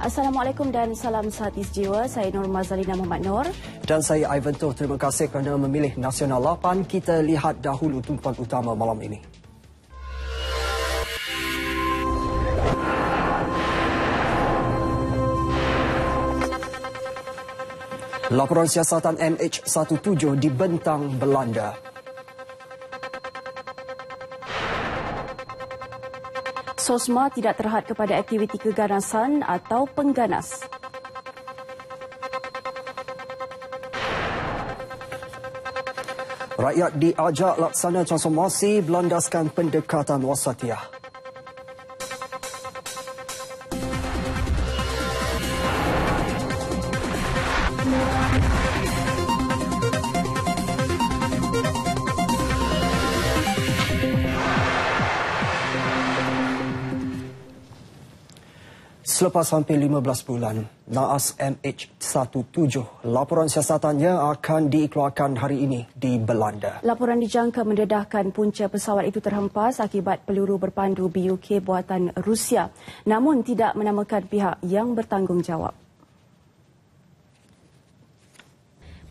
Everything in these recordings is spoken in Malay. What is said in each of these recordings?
Assalamualaikum dan salam sehati sejiwa. Saya Nur Zalina Muhammad Nur. Dan saya Ivan Toh. Terima kasih kerana memilih Nasional 8. Kita lihat dahulu tumpuan utama malam ini. Laporan siasatan MH17 dibentang Belanda. SOSMA tidak terhad kepada aktiviti keganasan atau pengganas. Rakyat diajak laksana transformasi berlandaskan pendekatan wasatiyah. Selepas hampir 15 bulan, Naas MH17 laporan siasatannya akan dikeluarkan hari ini di Belanda. Laporan dijangka mendedahkan punca pesawat itu terhempas akibat peluru berpandu BUK buatan Rusia. Namun tidak menamakan pihak yang bertanggungjawab.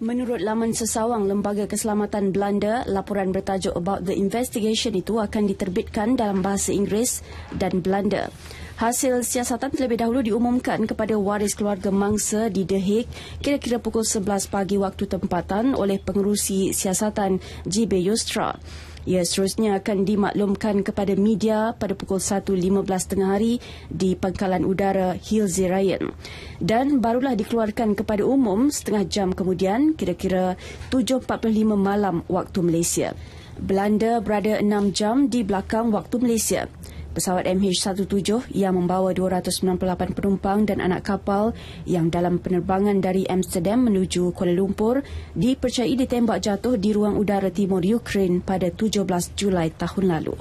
Menurut laman sesawang Lembaga Keselamatan Belanda, laporan bertajuk About the Investigation itu akan diterbitkan dalam bahasa Inggeris dan Belanda. Belanda. Hasil siasatan terlebih dahulu diumumkan kepada waris keluarga mangsa di The Hague kira-kira pukul 11 pagi waktu tempatan oleh pengerusi siasatan GB Yustra. Ia seterusnya akan dimaklumkan kepada media pada pukul 1.15 tengah hari di pangkalan udara Hilzerayen. Dan barulah dikeluarkan kepada umum setengah jam kemudian, kira-kira 7.45 malam waktu Malaysia. Belanda berada 6 jam di belakang waktu Malaysia pesawat MH17 yang membawa 298 penumpang dan anak kapal yang dalam penerbangan dari Amsterdam menuju Kuala Lumpur dipercayai ditembak jatuh di ruang udara timur Ukraine pada 17 Julai tahun lalu.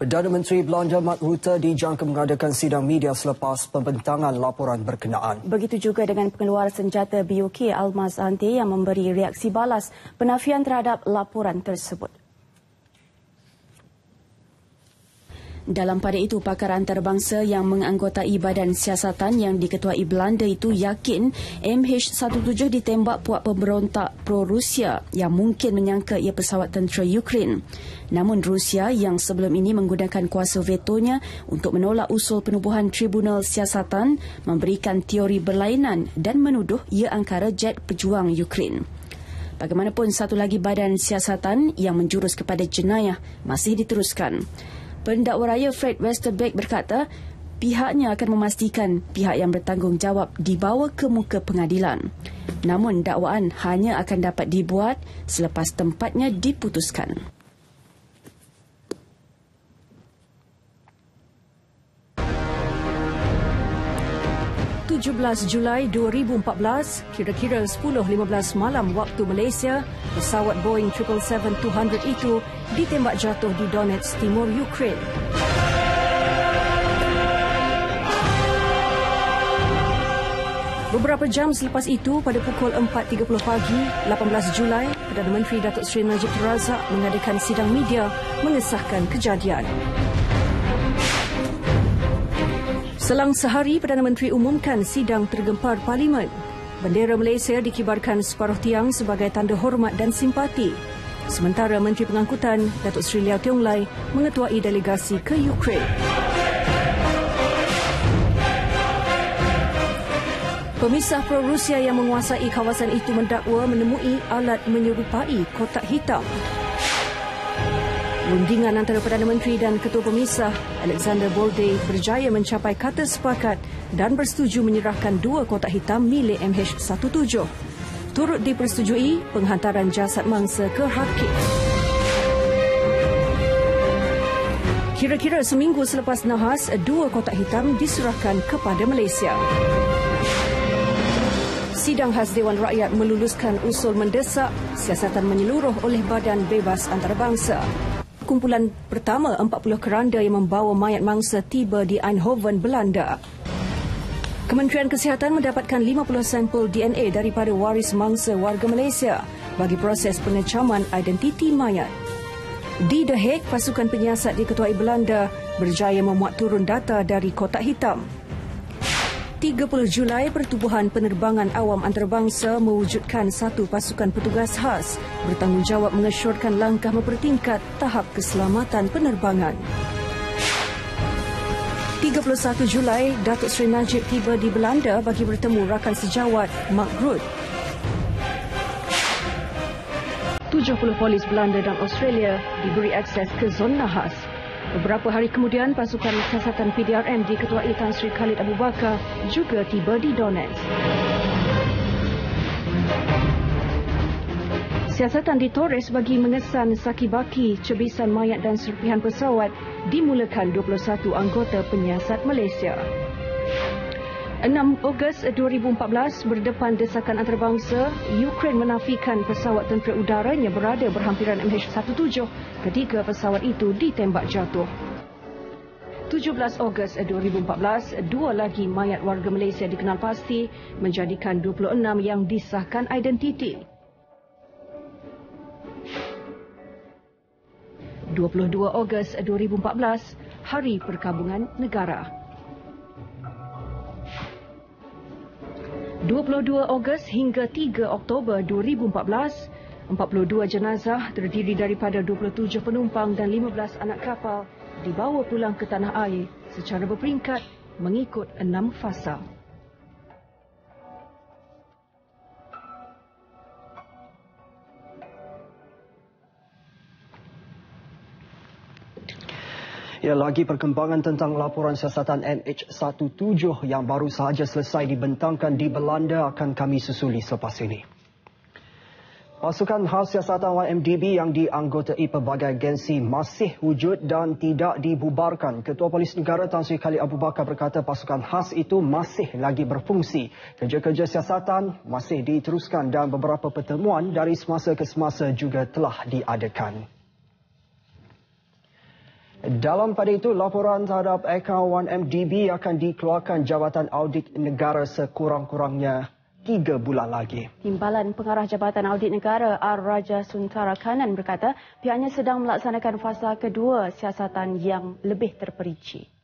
Perdana Menteri Belanda Mark Rutte dijangka mengadakan sidang media selepas pembentangan laporan berkenaan. Begitu juga dengan pengeluar senjata BUK Almaz Ante yang memberi reaksi balas penafian terhadap laporan tersebut. Dalam pada itu, pakar antarabangsa yang menganggotai badan siasatan yang diketuai Belanda itu yakin MH17 ditembak puak pemberontak pro-Rusia yang mungkin menyangka ia pesawat tentera Ukraine. Namun Rusia yang sebelum ini menggunakan kuasa vetonya untuk menolak usul penubuhan Tribunal Siasatan memberikan teori berlainan dan menuduh ia angkara jet pejuang Ukraine. Bagaimanapun, satu lagi badan siasatan yang menjurus kepada jenayah masih diteruskan. Pendakwa Raya Fred Westerbeck berkata pihaknya akan memastikan pihak yang bertanggungjawab dibawa ke muka pengadilan. Namun dakwaan hanya akan dapat dibuat selepas tempatnya diputuskan. 17 Julai 2014, kira-kira 10.15 malam waktu Malaysia, pesawat Boeing 777-200 itu ditembak jatuh di Donetsk, Timur, Ukraine. Beberapa jam selepas itu, pada pukul 4.30 pagi, 18 Julai, Perdana Menteri Datuk Seri Najib Razak mengadakan sidang media mengesahkan kejadian. Kejadian. Selang sehari, Perdana Menteri umumkan sidang tergempar Parlimen. Bendera Malaysia dikibarkan separuh tiang sebagai tanda hormat dan simpati. Sementara Menteri Pengangkutan, Datuk Seri Liao Tiong Lai, mengetuai delegasi ke Ukraine. Pemisah pro-Rusia yang menguasai kawasan itu mendakwa menemui alat menyerupai kotak hitam. Rundingan antara Perdana Menteri dan Ketua Pemisah Alexander Bolde berjaya mencapai kata sepakat dan bersetuju menyerahkan dua kotak hitam milik MH17. Turut dipersetujui penghantaran jasad mangsa ke hakim. Kira-kira seminggu selepas nahas, dua kotak hitam diserahkan kepada Malaysia. Sidang khas Dewan Rakyat meluluskan usul mendesak siasatan menyeluruh oleh Badan Bebas Antarabangsa kumpulan pertama 40 keranda yang membawa mayat mangsa tiba di Eindhoven, Belanda. Kementerian Kesihatan mendapatkan 50 sampel DNA daripada waris mangsa warga Malaysia bagi proses pengecaman identiti mayat. Di The Hague, pasukan penyiasat di Ketuai Belanda berjaya memuat turun data dari kotak hitam. 30 Julai Pertubuhan Penerbangan Awam Antarabangsa mewujudkan satu pasukan petugas khas bertanggungjawab mengesyorkan langkah mempertingkat tahap keselamatan penerbangan. 31 Julai, Datuk Seri Najib tiba di Belanda bagi bertemu rakan sejawat Mark Rutte. 70 polis Belanda dan Australia diberi akses ke zona khas. Beberapa hari kemudian, pasukan siasatan PDRM di diketuai Tan Sri Khalid Abu Bakar juga tiba di Donetsk. Siasatan di Torres bagi mengesan saki baki, cebisan mayat dan serpihan pesawat dimulakan 21 anggota penyiasat Malaysia. 6 Ogos 2014 berdepan desakan antarabangsa, Ukraine menafikan pesawat tentera udaranya berada berhampiran MH17 ketika pesawat itu ditembak jatuh. 17 Ogos 2014, dua lagi mayat warga Malaysia dikenal pasti menjadikan 26 yang disahkan identiti. 22 Ogos 2014, Hari Perkabungan Negara. 22 Ogos hingga 3 Oktober 2014, 42 jenazah terdiri daripada 27 penumpang dan 15 anak kapal dibawa pulang ke tanah air secara berperingkat mengikut enam fasa. Ya, lagi perkembangan tentang laporan siasatan MH17 yang baru sahaja selesai dibentangkan di Belanda akan kami susuli selepas ini. Pasukan khas siasatan YMDB yang dianggotai pelbagai agensi masih wujud dan tidak dibubarkan. Ketua Polis Negara Tan Sri Khalid Abu Bakar berkata pasukan khas itu masih lagi berfungsi. Kerja-kerja siasatan masih diteruskan dan beberapa pertemuan dari semasa ke semasa juga telah diadakan. Dalam pada itu, laporan terhadap akaun 1MDB akan dikeluarkan Jabatan Audit Negara sekurang-kurangnya tiga bulan lagi. Timbalan Pengarah Jabatan Audit Negara Ar Raja Suntara Kanan berkata pihaknya sedang melaksanakan fasa kedua siasatan yang lebih terperinci.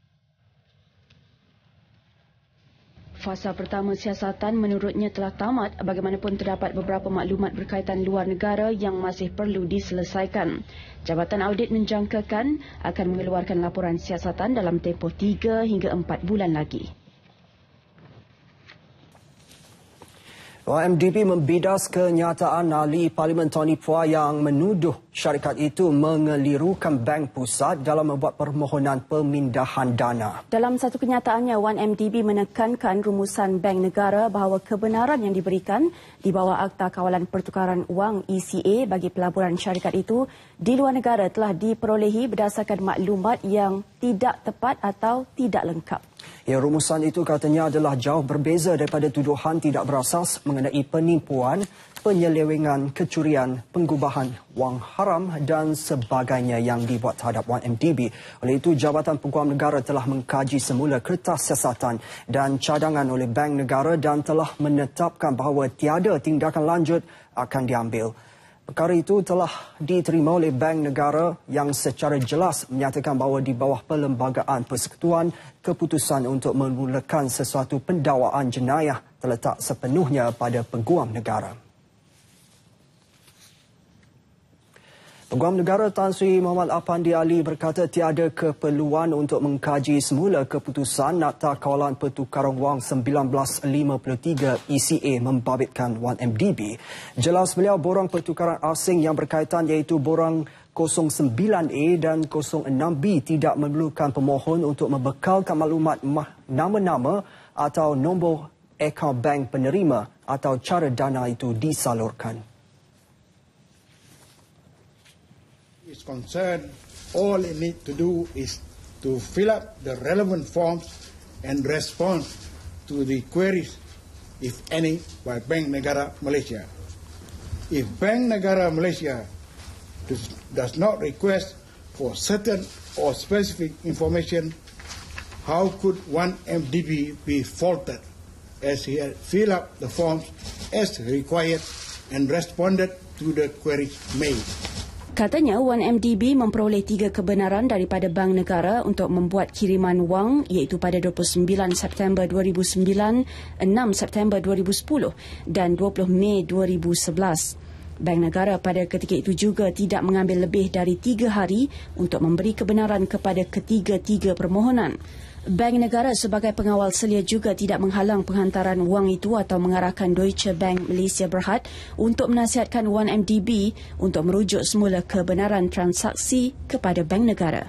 Fasa pertama siasatan menurutnya telah tamat bagaimanapun terdapat beberapa maklumat berkaitan luar negara yang masih perlu diselesaikan. Jabatan audit menjangkakan akan mengeluarkan laporan siasatan dalam tempoh 3 hingga 4 bulan lagi. OMDB membidas kenyataan ahli Parlimen Tony Pua yang menuduh syarikat itu mengelirukan bank pusat dalam membuat permohonan pemindahan dana. Dalam satu kenyataannya, 1MDB menekankan rumusan bank negara bahawa kebenaran yang diberikan di bawah Akta Kawalan Pertukaran Wang ECA bagi pelaburan syarikat itu di luar negara telah diperolehi berdasarkan maklumat yang tidak tepat atau tidak lengkap. Ya, rumusan itu katanya adalah jauh berbeza daripada tuduhan tidak berasas mengenai penipuan, penyelewengan, kecurian, penggubahan, wang haram dan sebagainya yang dibuat terhadap 1MDB. Oleh itu, Jabatan peguam Negara telah mengkaji semula kertas siasatan dan cadangan oleh Bank Negara dan telah menetapkan bahawa tiada tindakan lanjut akan diambil. Perkara itu telah diterima oleh Bank Negara yang secara jelas menyatakan bahawa di bawah Perlembagaan Persekutuan, keputusan untuk memulakan sesuatu pendawaan jenayah terletak sepenuhnya pada peguam negara. Peguam Negara Tan Sri Muhammad Apandi Ali berkata tiada keperluan untuk mengkaji semula keputusan Nakta Kawalan Pertukaran Wang 1953 ECA membabitkan 1MDB. Jelas beliau borang pertukaran asing yang berkaitan iaitu borang 09A dan 06B tidak memerlukan pemohon untuk membekalkan maklumat nama-nama atau nombor akaun bank penerima atau cara dana itu disalurkan. concerned, all it needs to do is to fill up the relevant forms and respond to the queries, if any, by Bank Negara Malaysia. If Bank Negara Malaysia does not request for certain or specific information, how could one MDB be faulted as he had filled up the forms as required and responded to the queries made? Katanya 1MDB memperoleh tiga kebenaran daripada Bank Negara untuk membuat kiriman wang iaitu pada 29 September 2009, 6 September 2010 dan 20 Mei 2011. Bank Negara pada ketika itu juga tidak mengambil lebih dari tiga hari untuk memberi kebenaran kepada ketiga-tiga permohonan. Bank negara sebagai pengawal selia juga tidak menghalang penghantaran wang itu atau mengarahkan Deutsche Bank Malaysia Berhad untuk menasihatkan 1MDB untuk merujuk semula kebenaran transaksi kepada bank negara.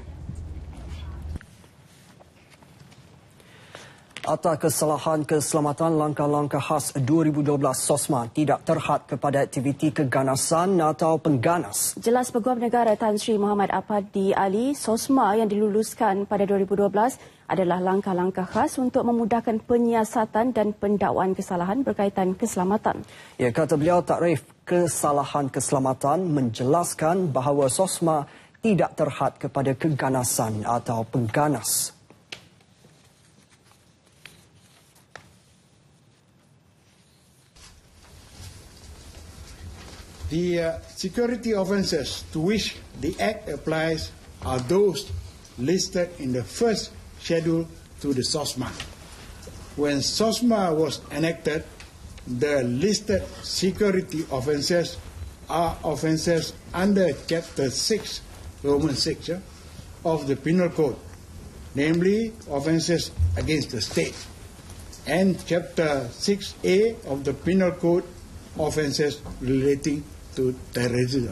atas kesalahan keselamatan langkah-langkah khas 2012 SOSMA tidak terhad kepada aktiviti keganasan atau pengganas. Jelas Peguam Negara Tan Sri Muhammad Apadi Ali, SOSMA yang diluluskan pada 2012 adalah langkah-langkah khas untuk memudahkan penyiasatan dan pendakwaan kesalahan berkaitan keselamatan. Ya, kata beliau, takrif kesalahan keselamatan menjelaskan bahawa SOSMA tidak terhad kepada keganasan atau pengganas. The uh, security offences to which the Act applies are those listed in the first schedule to the SOSMA. When SOSMA was enacted, the listed security offences are offences under Chapter 6, Roman 6, of the Penal Code, namely offences against the state, and Chapter 6A of the Penal Code, offences relating itu terorisme.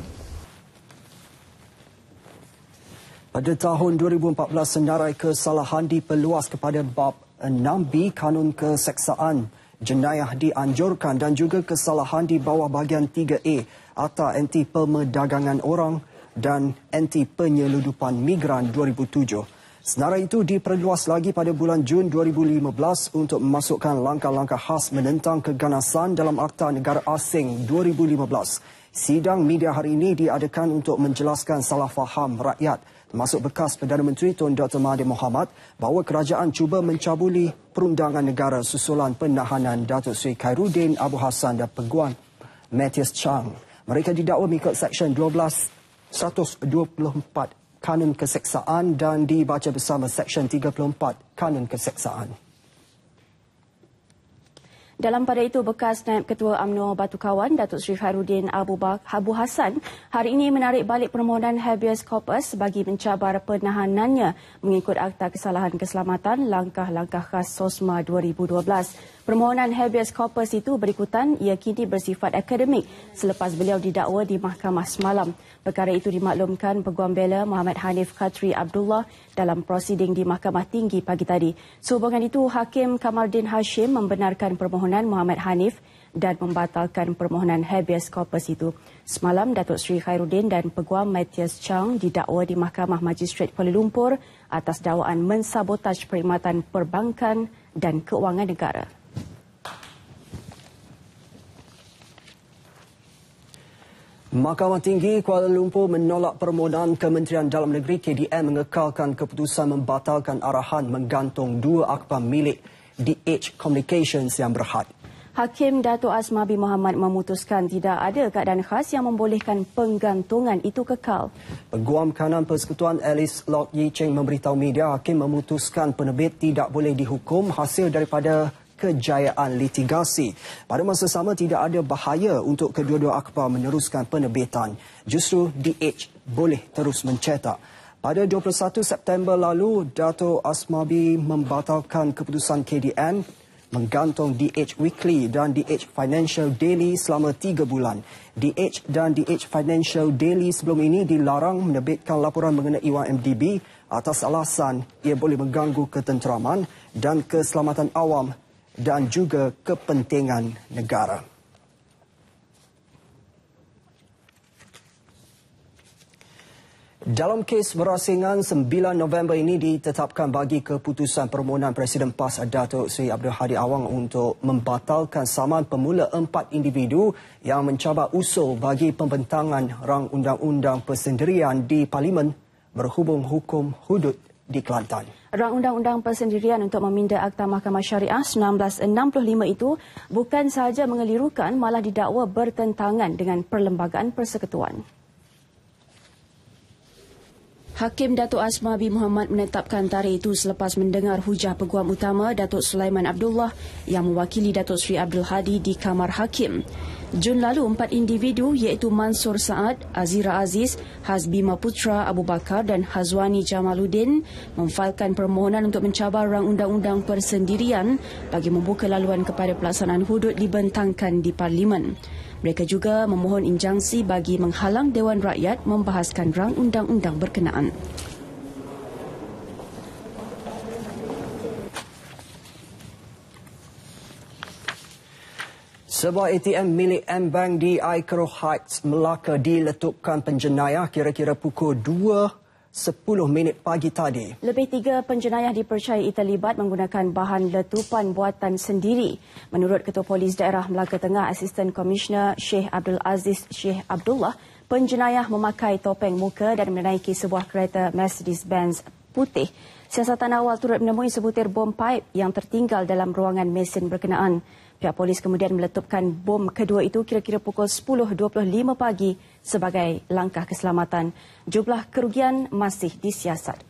Pada tahun 2014, senarai kesalahan diperluas kepada bab 6B Kanun Keseksaan. Jenayah dianjurkan dan juga kesalahan di bawah bahagian 3A atau anti pemerdagangan orang dan anti penyeludupan migran 2007. Senarai itu diperluas lagi pada bulan Jun 2015 untuk memasukkan langkah-langkah khas menentang keganasan dalam Akta Negara Asing 2015. Sidang media hari ini diadakan untuk menjelaskan salah faham rakyat termasuk bekas Perdana Menteri Tun Dr. Mahathir Mohamad bahawa kerajaan cuba mencabuli perundangan negara susulan penahanan Datuk Seri Khairuddin Abu Hassan dan Peguan Matthias Chang. Mereka didakwa mengikut Seksyen 12.124 Kanun Keseksaan dan dibaca bersama Seksyen 34 Kanun Keseksaan. Dalam pada itu, bekas naib ketua UMNO Batu Kawan, Datuk Sri Harudin Abu, Abu Hassan hari ini menarik balik permohonan habeas corpus bagi mencabar penahanannya mengikut Akta Kesalahan Keselamatan Langkah-Langkah Khas SOSMA 2012. Permohonan habeas corpus itu berikutan ia kini bersifat akademik selepas beliau didakwa di mahkamah semalam. Perkara itu dimaklumkan Peguam Bela Muhammad Hanif Khatri Abdullah dalam prosiding di Mahkamah Tinggi pagi tadi. Sehubungan itu, Hakim Kamaldin Hashim membenarkan permohonan Muhammad Hanif dan membatalkan permohonan habeas corpus itu. Semalam, Datuk Sri Khairuddin dan Peguam Matthias Chang didakwa di Mahkamah Majistret Kuala Lumpur atas dakwaan mensabotaj perkhidmatan perbankan dan keuangan negara. Mahkamah Tinggi Kuala Lumpur menolak permohonan Kementerian Dalam Negeri KDN mengekalkan keputusan membatalkan arahan menggantung dua akpam milik DH Communications yang berhad. Hakim Datuk Azma bin Muhammad memutuskan tidak ada keadaan khas yang membolehkan penggantungan itu kekal. Peguam kanan persekutuan Alice Lord Yee Cheng memberitahu media hakim memutuskan penerbit tidak boleh dihukum hasil daripada kejayaan litigasi. Pada masa sama tidak ada bahaya untuk kedua-dua akhbar meneruskan penerbitan. Justru DH boleh terus mencetak. Pada 21 September lalu, Dato Asmabi membatalkan keputusan KDN menggantung DH Weekly dan DH Financial Daily selama 3 bulan. DH dan DH Financial Daily sebelum ini dilarang menerbitkan laporan mengenai IWMDB atas alasan ia boleh mengganggu ketenteraman dan keselamatan awam dan juga kepentingan negara. Dalam kes berasingan 9 November ini ditetapkan bagi keputusan permohonan Presiden PAS Dato' Sri Abdul Hadi Awang untuk membatalkan saman pemula empat individu yang mencabar usul bagi pembentangan rang undang-undang persendirian di Parlimen berhubung hukum hudud 1979 di Kelantan. Rang undang-undang persendirian untuk meminda Akta Mahkamah Syariah 1965 itu bukan sahaja mengelirukan malah didakwa bertentangan dengan Perlembagaan Persekutuan. Hakim Datuk Asma B. Muhammad menetapkan tarikh itu selepas mendengar hujah peguam utama Datuk Sulaiman Abdullah yang mewakili Datuk Sri Abdul Hadi di Kamar Hakim. Jun lalu, empat individu iaitu Mansur Saad, Azira Aziz, Hazbi Maputra Abu Bakar dan Hazwani Jamaluddin memfailkan permohonan untuk mencabar rang undang-undang persendirian bagi membuka laluan kepada pelaksanaan hudud dibentangkan di Parlimen. Mereka juga memohon injangsi bagi menghalang Dewan Rakyat membahaskan rang undang-undang berkenaan. Sebuah ATM milik M-Bank di Icaro Heights, Melaka diletupkan penjenayah kira-kira pukul 2.10 minit pagi tadi. Lebih tiga penjenayah dipercayai terlibat menggunakan bahan letupan buatan sendiri. Menurut Ketua Polis Daerah Melaka Tengah, Asisten Komisioner Sheikh Abdul Aziz Sheikh Abdullah, penjenayah memakai topeng muka dan menaiki sebuah kereta Mercedes-Benz putih. Siasatan awal turut menemui sebutir bom pipe yang tertinggal dalam ruangan mesin berkenaan. Pihak polis kemudian meletupkan bom kedua itu kira-kira pukul 10.25 pagi sebagai langkah keselamatan. Jumlah kerugian masih disiasat.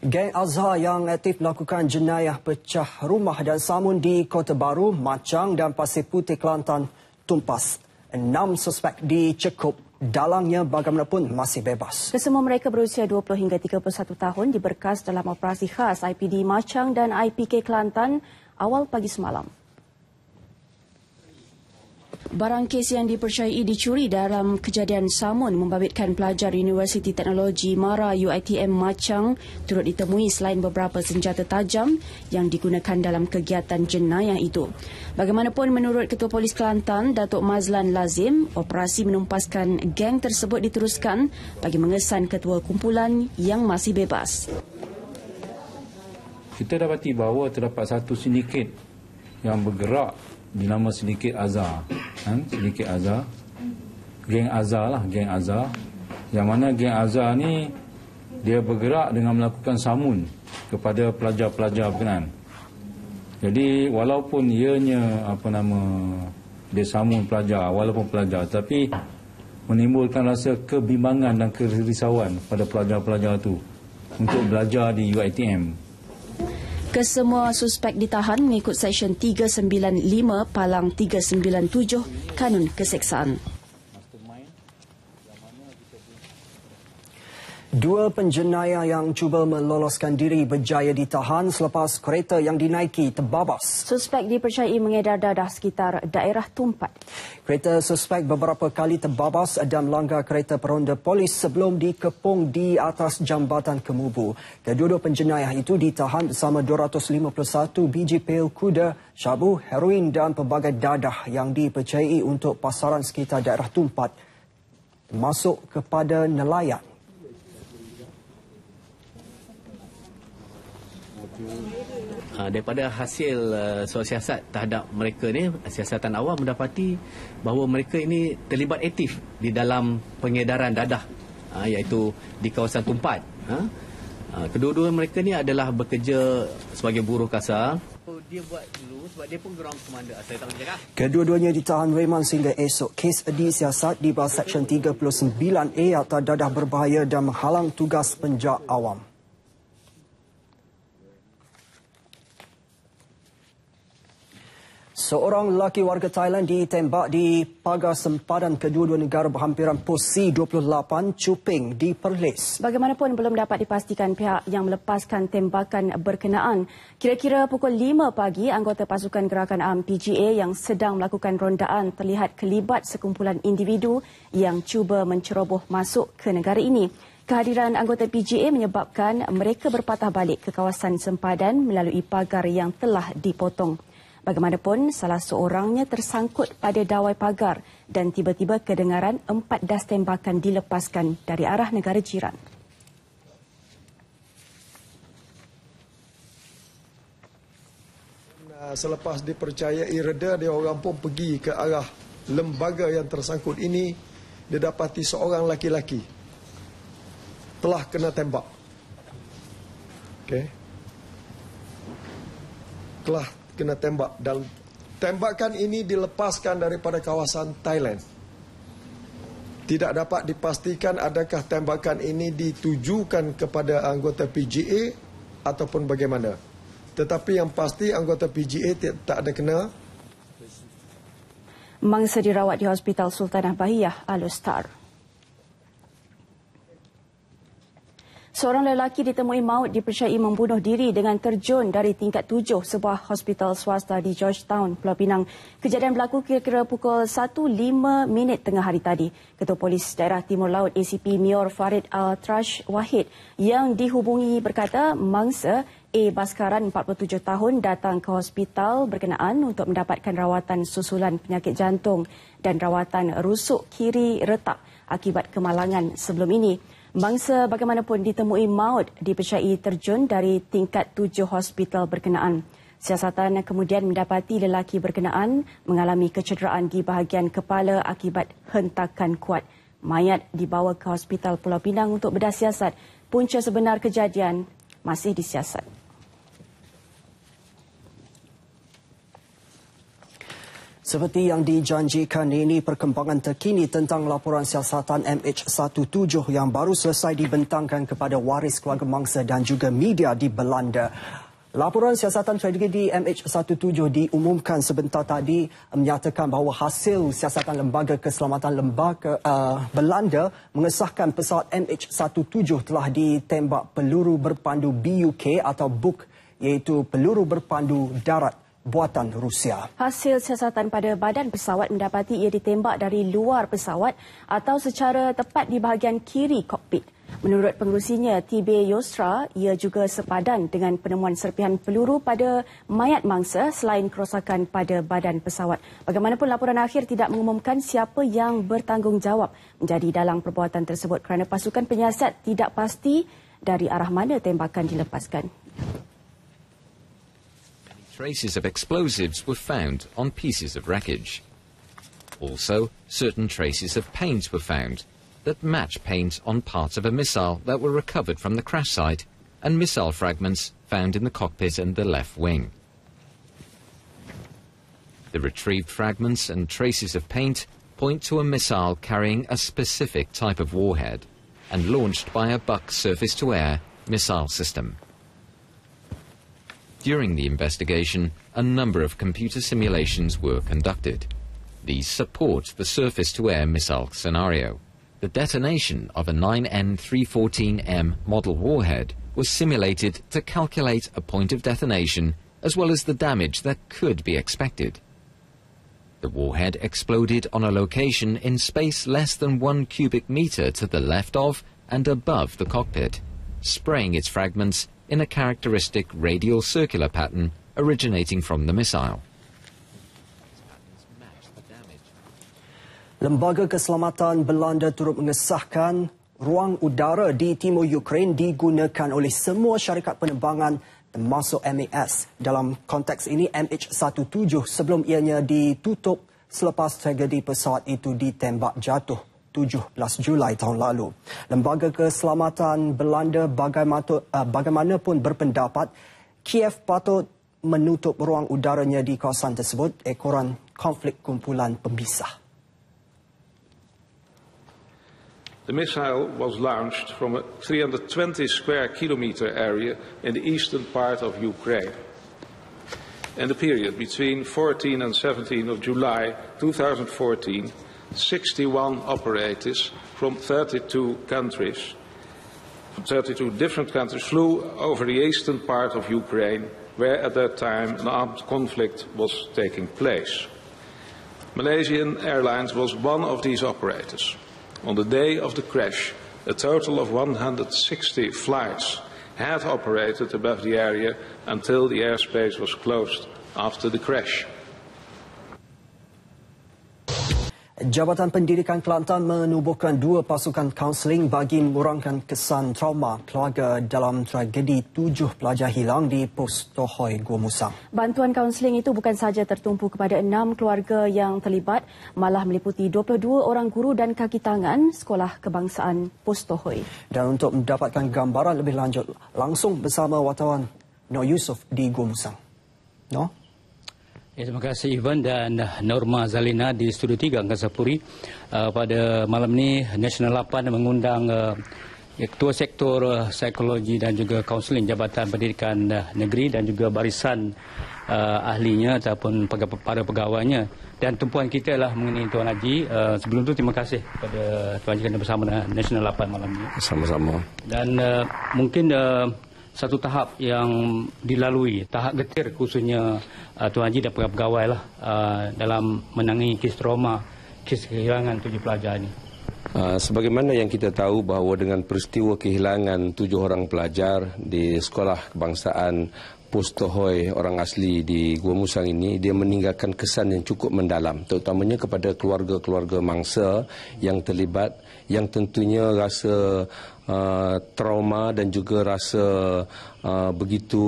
Geng Azhar yang aktif melakukan jenayah pecah rumah dan samun di Kota Baru, Macang dan Pasir Putih, Kelantan tumpas. Enam suspek dicekup dalangnya bagaimanapun masih bebas. Kesemua mereka berusia 20 hingga 31 tahun diberkas dalam operasi khas IPD Macang dan IPK Kelantan awal pagi semalam. Barang kes yang dipercayai dicuri dalam kejadian samun membabitkan pelajar Universiti Teknologi Mara UITM Macang turut ditemui selain beberapa senjata tajam yang digunakan dalam kegiatan jenayah itu. Bagaimanapun menurut Ketua Polis Kelantan, Datuk Mazlan Lazim, operasi menumpaskan geng tersebut diteruskan bagi mengesan ketua kumpulan yang masih bebas. Kita dapati bahawa terdapat satu sindiket yang bergerak dinama sedikit Azar kan? Hmm? Sedikit Azar Geng Azar lah Geng Azar Yang mana geng Azar ni Dia bergerak dengan melakukan samun Kepada pelajar-pelajar berkenaan Jadi walaupun ianya Apa nama Dia samun pelajar Walaupun pelajar Tapi Menimbulkan rasa kebimbangan dan kerisauan Pada pelajar-pelajar tu Untuk belajar di UITM Kesemua suspek ditahan mengikut Seksyen 395 Palang 397 Kanun Keseksaan. Dua penjenayah yang cuba meloloskan diri berjaya ditahan selepas kereta yang dinaiki terbabas. Suspek dipercayai mengedar dadah sekitar daerah tumpat. Kereta suspek beberapa kali terbabas dan melanggar kereta peronda polis sebelum dikepung di atas jambatan kemubu. Kedua-dua penjenayah itu ditahan bersama 251 biji pil kuda, syabu, heroin dan pelbagai dadah yang dipercayai untuk pasaran sekitar daerah tumpat masuk kepada nelayan. uh, daripada hasil uh, ah, sosial siasat terhadap mereka ni siasatan awam mendapati bahawa mereka ini terlibat aktif di dalam pengedaran dadah uh, iaitu di kawasan tumpat uh, kedua-dua mereka ni adalah bekerja sebagai buruh kasar oh, Kedua-duanya ditahan reman sehingga esok. Kes di siasat di bawah Seksyen 39A atau dadah berbahaya dan menghalang tugas penjak awam. Seorang lelaki warga Thailand ditembak di pagar sempadan kedua-dua negara berhampiran posisi 28 Cuping di Perlis. Bagaimanapun belum dapat dipastikan pihak yang melepaskan tembakan berkenaan. Kira-kira pukul 5 pagi, anggota pasukan gerakan am PGA yang sedang melakukan rondaan terlihat kelibat sekumpulan individu yang cuba menceroboh masuk ke negara ini. Kehadiran anggota PGA menyebabkan mereka berpatah balik ke kawasan sempadan melalui pagar yang telah dipotong. Bagaimanapun, salah seorangnya tersangkut pada dawai pagar dan tiba-tiba kedengaran empat das tembakan dilepaskan dari arah negara jiran. Selepas dipercayai reda, dia orang pun pergi ke arah lembaga yang tersangkut ini. Dia dapati seorang laki-laki telah kena tembak. Okay. Telah kena tembak dan tembakan ini dilepaskan daripada kawasan Thailand. Tidak dapat dipastikan adakah tembakan ini ditujukan kepada anggota PGA ataupun bagaimana. Tetapi yang pasti anggota PGA tak ada kena. Mangsa dirawat di Hospital Sultanah Bahiyah Alustar. seorang lelaki ditemui maut dipercayai membunuh diri dengan terjun dari tingkat tujuh sebuah hospital swasta di Georgetown, Pulau Pinang. Kejadian berlaku kira-kira pukul 1.05 minit tengah hari tadi. Ketua Polis Daerah Timur Laut ACP Mior Farid Al-Trash Wahid yang dihubungi berkata mangsa A. Baskaran 47 tahun datang ke hospital berkenaan untuk mendapatkan rawatan susulan penyakit jantung dan rawatan rusuk kiri retak akibat kemalangan sebelum ini. Bangsa bagaimanapun ditemui maut dipercayai terjun dari tingkat tujuh hospital berkenaan. Siasatan kemudian mendapati lelaki berkenaan mengalami kecederaan di bahagian kepala akibat hentakan kuat. Mayat dibawa ke Hospital Pulau Pinang untuk bedah siasat. Punca sebenar kejadian masih disiasat. Seperti yang dijanjikan ini perkembangan terkini tentang laporan siasatan MH17 yang baru selesai dibentangkan kepada waris keluarga mangsa dan juga media di Belanda. Laporan siasatan tragedi MH17 diumumkan sebentar tadi menyatakan bahawa hasil siasatan lembaga keselamatan lembaga uh, Belanda mengesahkan pesawat MH17 telah ditembak peluru berpandu BUK atau BUK iaitu peluru berpandu darat buatan Rusia. Hasil siasatan pada badan pesawat mendapati ia ditembak dari luar pesawat atau secara tepat di bahagian kiri kokpit. Menurut pengurusinya TB Yostra, ia juga sepadan dengan penemuan serpihan peluru pada mayat mangsa selain kerosakan pada badan pesawat. Bagaimanapun laporan akhir tidak mengumumkan siapa yang bertanggungjawab menjadi dalang perbuatan tersebut kerana pasukan penyiasat tidak pasti dari arah mana tembakan dilepaskan. Traces of explosives were found on pieces of wreckage. Also, certain traces of paint were found that match paint on parts of a missile that were recovered from the crash site and missile fragments found in the cockpit and the left wing. The retrieved fragments and traces of paint point to a missile carrying a specific type of warhead and launched by a Buck surface-to-air missile system. During the investigation, a number of computer simulations were conducted. These support the surface-to-air missile scenario. The detonation of a 9N314M model warhead was simulated to calculate a point of detonation as well as the damage that could be expected. The warhead exploded on a location in space less than one cubic meter to the left of and above the cockpit, spraying its fragments in a characteristic radial circular pattern originating from the missile. Lembaga Keselamatan Belanda turut mengesahkan ruang udara di timur Ukraine digunakan oleh semua syarikat penerbangan termasuk MAS. Dalam konteks ini MH17 sebelum ianya ditutup selepas tragedi pesawat itu ditembak jatuh. 17 Julai tahun lalu. Lembaga Keselamatan Belanda eh, bagaimanapun berpendapat Kiev patut menutup ruang udaranya di kawasan tersebut ekoran konflik kumpulan pembisah. The missile was launched from a 320 square kilometer area in the eastern part of Ukraine. In the period between 14 and 17 of July 2014, 61 operators from 32 countries, 32 different countries, flew over the eastern part of Ukraine, where at that time an armed conflict was taking place. Malaysian Airlines was one of these operators. On the day of the crash, a total of 160 flights had operated above the area until the airspace was closed after the crash. Jabatan Pendidikan Kelantan menubuhkan dua pasukan kaunseling bagi mengurangkan kesan trauma keluarga dalam tragedi tujuh pelajar hilang di Pos Tohoi, Gua Musang. Bantuan kaunseling itu bukan sahaja tertumpu kepada enam keluarga yang terlibat, malah meliputi 22 orang guru dan kaki tangan Sekolah Kebangsaan Pos Tohoi. Dan untuk mendapatkan gambaran lebih lanjut, langsung bersama wartawan Noh Yusof di Gua Musang. Noh? Ya, terima kasih Ivan dan eh, Norma Zalina di Studio 3 Angkasa Puri. Uh, pada malam ini, Nasional 8 mengundang uh, Ketua Sektor uh, Psikologi dan juga Kaunseling Jabatan Pendidikan uh, Negeri dan juga barisan uh, ahlinya ataupun para pegawainya. Dan tumpuan kita adalah mengenai Tuan Haji. Uh, sebelum itu, terima kasih kepada Tuan Haji kerana bersama dengan Nasional 8 malam ini. Sama-sama. Dan uh, mungkin... Uh, satu tahap yang dilalui, tahap getir khususnya uh, Tuan Haji dan para pegawai lah, uh, dalam menangani kes trauma, kes kehilangan tujuh pelajar ini. Uh, sebagaimana yang kita tahu bahawa dengan peristiwa kehilangan tujuh orang pelajar di sekolah kebangsaan Pustohoi orang asli di Gua Musang ini, dia meninggalkan kesan yang cukup mendalam, terutamanya kepada keluarga-keluarga mangsa yang terlibat yang tentunya rasa uh, trauma dan juga rasa uh, begitu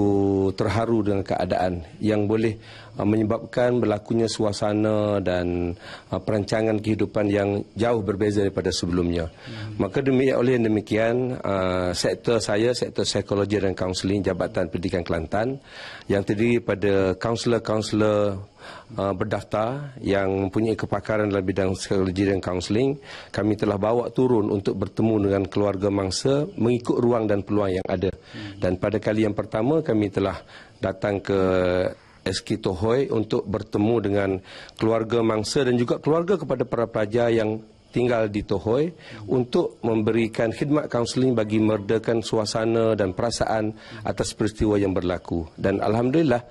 terharu dengan keadaan yang boleh uh, menyebabkan berlakunya suasana dan uh, perancangan kehidupan yang jauh berbeza daripada sebelumnya. Hmm. Maka demi oleh demikian uh, sektor saya sektor psikologi dan kaunseling Jabatan Pendidikan Kelantan yang terdiri pada kaunselor-kaunselor Uh, berdaftar yang mempunyai kepakaran dalam bidang psikologi dan kaunseling kami telah bawa turun untuk bertemu dengan keluarga mangsa mengikut ruang dan peluang yang ada hmm. dan pada kali yang pertama kami telah datang ke SK Tohoi untuk bertemu dengan keluarga mangsa dan juga keluarga kepada para pelajar yang tinggal di Tohoi hmm. untuk memberikan khidmat kaunseling bagi meredakan suasana dan perasaan hmm. atas peristiwa yang berlaku dan alhamdulillah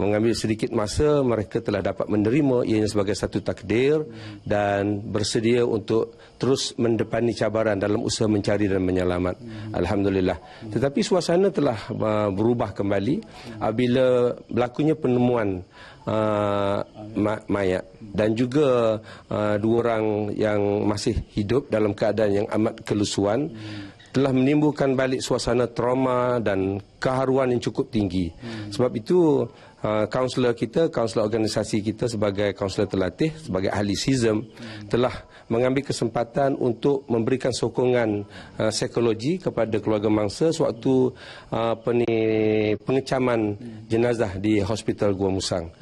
mengambil sedikit masa mereka telah dapat menerima ianya sebagai satu takdir dan bersedia untuk terus mendepani cabaran dalam usaha mencari dan menyelamat alhamdulillah tetapi suasana telah uh, berubah kembali uh, bila berlakunya penemuan uh, mayat dan juga uh, dua orang yang masih hidup dalam keadaan yang amat kelusuan telah menimbulkan balik suasana trauma dan keharuan yang cukup tinggi sebab itu uh, ah, kaunselor kita, kaunselor organisasi kita sebagai kaunselor terlatih, sebagai ahli SISM telah mengambil kesempatan untuk memberikan sokongan uh, psikologi kepada keluarga mangsa sewaktu uh, peni, pengecaman jenazah di Hospital Gua Musang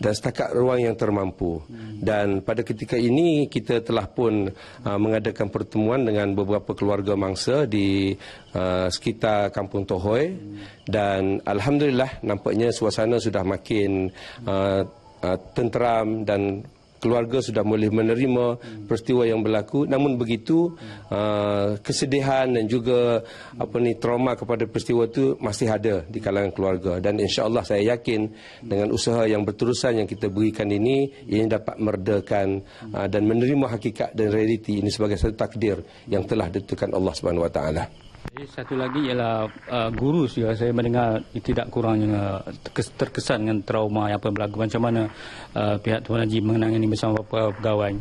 dan setakat ruang yang termampu. Dan pada ketika ini kita telah pun uh, mengadakan pertemuan dengan beberapa keluarga mangsa di uh, sekitar Kampung Tohoi dan Alhamdulillah nampaknya suasana sudah sudah makin uh, uh, tenteram dan keluarga sudah boleh menerima peristiwa yang berlaku namun begitu uh, kesedihan dan juga apa ni trauma kepada peristiwa itu masih ada di kalangan keluarga dan insyaallah saya yakin dengan usaha yang berterusan yang kita berikan ini ini dapat meredakan uh, dan menerima hakikat dan realiti ini sebagai satu takdir yang telah ditentukan Allah Subhanahu wa taala satu lagi ialah uh, guru juga saya mendengar tidak kurang uh, terkesan dengan trauma yang apa yang berlaku. Macam mana uh, pihak Tuan Haji mengenangani bersama beberapa pegawai?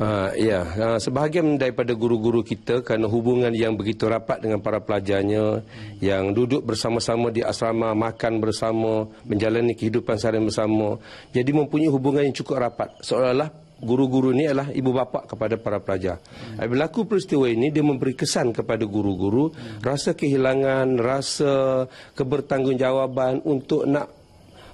Uh, ya, uh, sebahagian daripada guru-guru kita kerana hubungan yang begitu rapat dengan para pelajarnya yang duduk bersama-sama di asrama, makan bersama, menjalani kehidupan sehari bersama. Jadi mempunyai hubungan yang cukup rapat. Seolah-olah guru-guru ini adalah ibu bapa kepada para pelajar. Hmm. Berlaku peristiwa ini, dia memberi kesan kepada guru-guru, hmm. rasa kehilangan, rasa kebertanggungjawaban untuk nak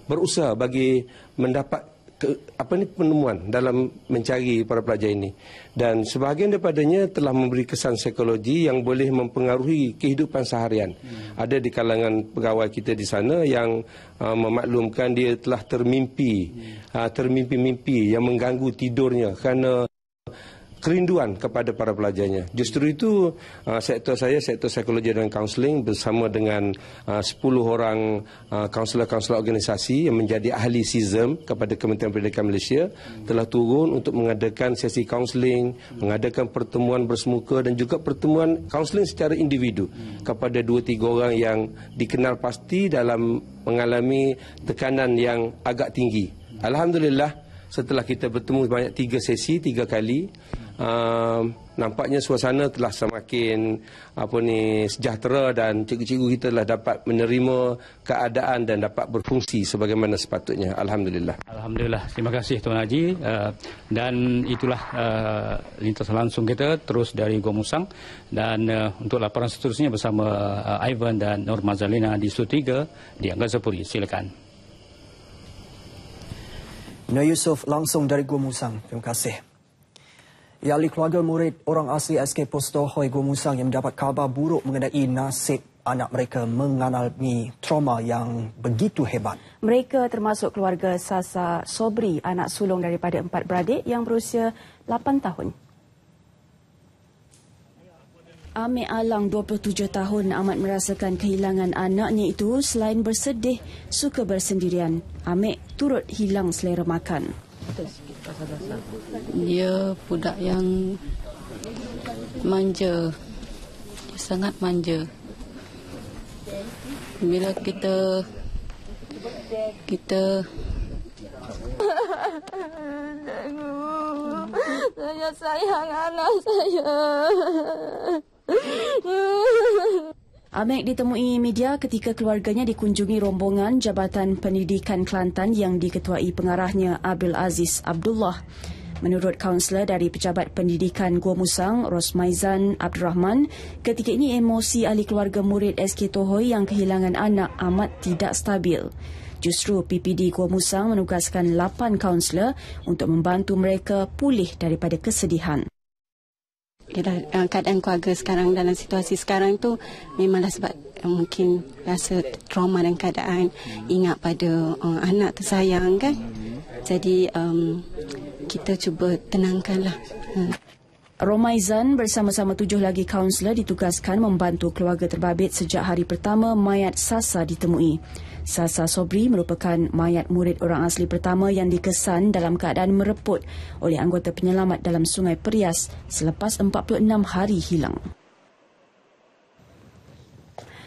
berusaha bagi mendapat ke, apa ni penemuan dalam mencari para pelajar ini dan sebahagian daripadanya telah memberi kesan psikologi yang boleh mempengaruhi kehidupan seharian hmm. ada di kalangan pegawai kita di sana yang uh, memaklumkan dia telah termimpi hmm. uh, termimpi-mimpi yang mengganggu tidurnya kerana kerinduan kepada para pelajarnya. Justru itu uh, sektor saya, sektor psikologi dan kaunseling bersama dengan uh, 10 orang uh, kaunselor-kaunselor uh, organisasi yang menjadi ahli SISM kepada Kementerian Pendidikan Malaysia telah turun untuk mengadakan sesi kaunseling, mengadakan pertemuan bersemuka dan juga pertemuan kaunseling secara individu kepada 2-3 orang yang dikenal pasti dalam mengalami tekanan yang agak tinggi. Alhamdulillah, setelah kita bertemu banyak tiga sesi tiga kali uh, nampaknya suasana telah semakin apa ni sejahtera dan cikgu-cikgu kita telah dapat menerima keadaan dan dapat berfungsi sebagaimana sepatutnya alhamdulillah alhamdulillah terima kasih tuan haji uh, dan itulah uh, lintas langsung kita terus dari Gua Musang dan uh, untuk laporan seterusnya bersama uh, Ivan dan Norma Zalina di Studio 3 di Angkasa Puri silakan Nur Yusuf langsung dari Gua Musang. Terima kasih. Ia ahli keluarga murid orang asli SK Postohoi Gua Musang yang mendapat kabar buruk mengenai nasib anak mereka mengalami trauma yang begitu hebat. Mereka termasuk keluarga Sasa Sobri, anak sulung daripada empat beradik yang berusia 8 tahun. Amir Alang 27 tahun amat merasakan kehilangan anaknya itu selain bersedih, suka bersendirian. Amir turut hilang selera makan. Dia budak yang manja, sangat manja. Bila kita kita saya sayang anak saya. Amek ditemui media ketika keluarganya dikunjungi rombongan Jabatan Pendidikan Kelantan yang diketuai pengarahnya Abdul Aziz Abdullah. Menurut kaunselor dari Pejabat Pendidikan Gua Musang, Rosmaizan Abdul Rahman, ketika ini emosi ahli keluarga murid SK Tohoi yang kehilangan anak amat tidak stabil. Justru PPD Gua Musang menugaskan 8 kaunselor untuk membantu mereka pulih daripada kesedihan. Yalah, eh, keadaan keluarga sekarang dalam situasi sekarang tu memanglah sebab eh, mungkin rasa trauma dan keadaan hmm. ingat pada uh, anak tersayang kan. Hmm. Jadi um, kita cuba tenangkanlah. Hmm. Romaizan bersama-sama tujuh lagi kaunselor ditugaskan membantu keluarga terbabit sejak hari pertama mayat Sasa ditemui. Sasa Sobri merupakan mayat murid orang asli pertama yang dikesan dalam keadaan mereput oleh anggota penyelamat dalam Sungai Perias selepas 46 hari hilang.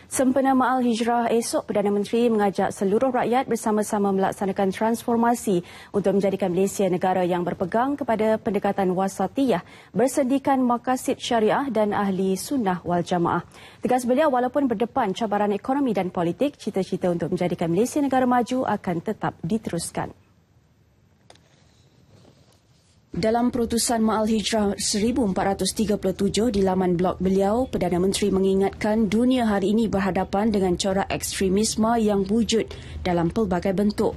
Sempena Maal Hijrah esok, Perdana Menteri mengajak seluruh rakyat bersama-sama melaksanakan transformasi untuk menjadikan Malaysia negara yang berpegang kepada pendekatan wasatiyah bersendikan makasid syariah dan ahli sunnah wal jamaah. Tegas beliau, walaupun berdepan cabaran ekonomi dan politik, cita-cita untuk menjadikan Malaysia negara maju akan tetap diteruskan. Dalam perutusan Maal Hijrah 1437 di laman blog beliau, Perdana Menteri mengingatkan dunia hari ini berhadapan dengan corak ekstremisme yang wujud dalam pelbagai bentuk.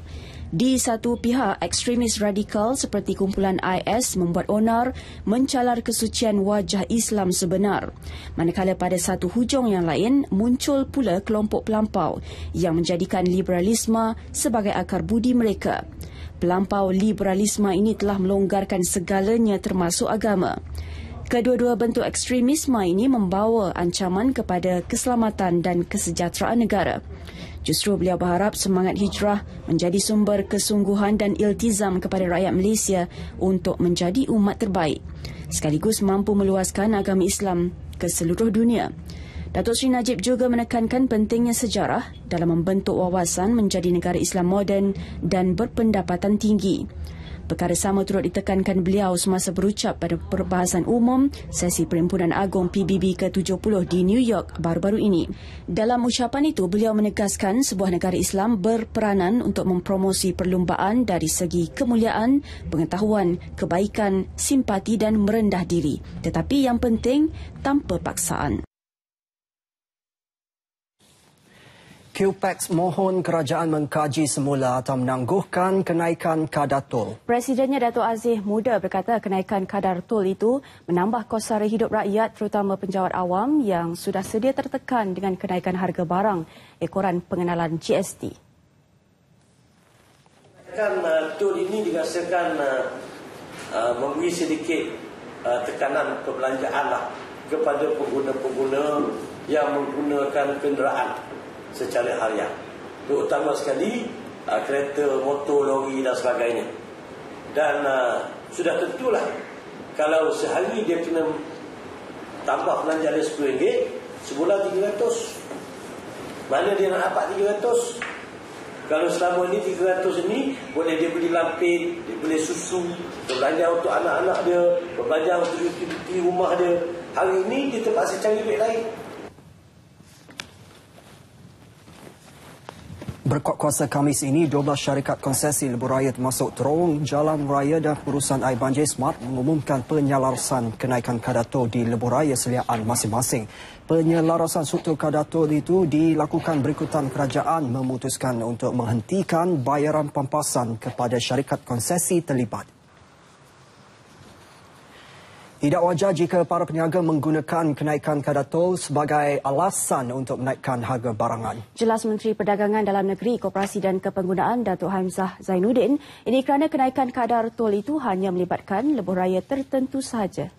Di satu pihak, ekstremis radikal seperti kumpulan IS membuat onar mencalar kesucian wajah Islam sebenar. Manakala pada satu hujung yang lain, muncul pula kelompok pelampau yang menjadikan liberalisme sebagai akar budi mereka pelampau liberalisme ini telah melonggarkan segalanya termasuk agama. Kedua-dua bentuk ekstremisme ini membawa ancaman kepada keselamatan dan kesejahteraan negara. Justru beliau berharap semangat hijrah menjadi sumber kesungguhan dan iltizam kepada rakyat Malaysia untuk menjadi umat terbaik, sekaligus mampu meluaskan agama Islam ke seluruh dunia. Datuk Sri Najib juga menekankan pentingnya sejarah dalam membentuk wawasan menjadi negara Islam moden dan berpendapatan tinggi. Perkara sama turut ditekankan beliau semasa berucap pada perbahasan umum sesi perhimpunan agung PBB ke-70 di New York baru-baru ini. Dalam ucapan itu, beliau menegaskan sebuah negara Islam berperanan untuk mempromosi perlumbaan dari segi kemuliaan, pengetahuan, kebaikan, simpati dan merendah diri. Tetapi yang penting, tanpa paksaan. QPEX mohon kerajaan mengkaji semula atau menangguhkan kenaikan kadar tol. Presidennya Datuk Aziz Muda berkata kenaikan kadar tol itu menambah kos sara hidup rakyat terutama penjawat awam yang sudah sedia tertekan dengan kenaikan harga barang ekoran pengenalan GST. Kenaikan uh, tol ini dirasakan uh, uh, memberi sedikit tekanan perbelanjaan kepada pengguna-pengguna yang menggunakan kenderaan secara harian terutama sekali uh, kereta, motor, lori dan sebagainya dan uh, sudah tentulah kalau sehari dia kena tambah belanja RM10 sebulan RM300 mana dia nak dapat RM300 kalau selama ini RM300 ini boleh dia beli lampin dia boleh susu berbelanja untuk anak-anak dia berbelanja untuk rumah dia hari ini dia terpaksa cari duit lain Berkuat kuasa Kamis ini, 12 syarikat konsesi lebuh raya termasuk Terowong, Jalan Raya dan perusahaan Air Banjir Smart mengumumkan penyelarasan kenaikan kadar tol di lebuh raya seliaan masing-masing. Penyelarasan struktur tol itu dilakukan berikutan kerajaan memutuskan untuk menghentikan bayaran pampasan kepada syarikat konsesi terlibat. Tidak wajar jika para peniaga menggunakan kenaikan kadar tol sebagai alasan untuk menaikkan harga barangan. Jelas Menteri Perdagangan Dalam Negeri, Koperasi dan Kepenggunaan Datuk Hamzah Zainuddin, ini kerana kenaikan kadar tol itu hanya melibatkan lebuh raya tertentu sahaja.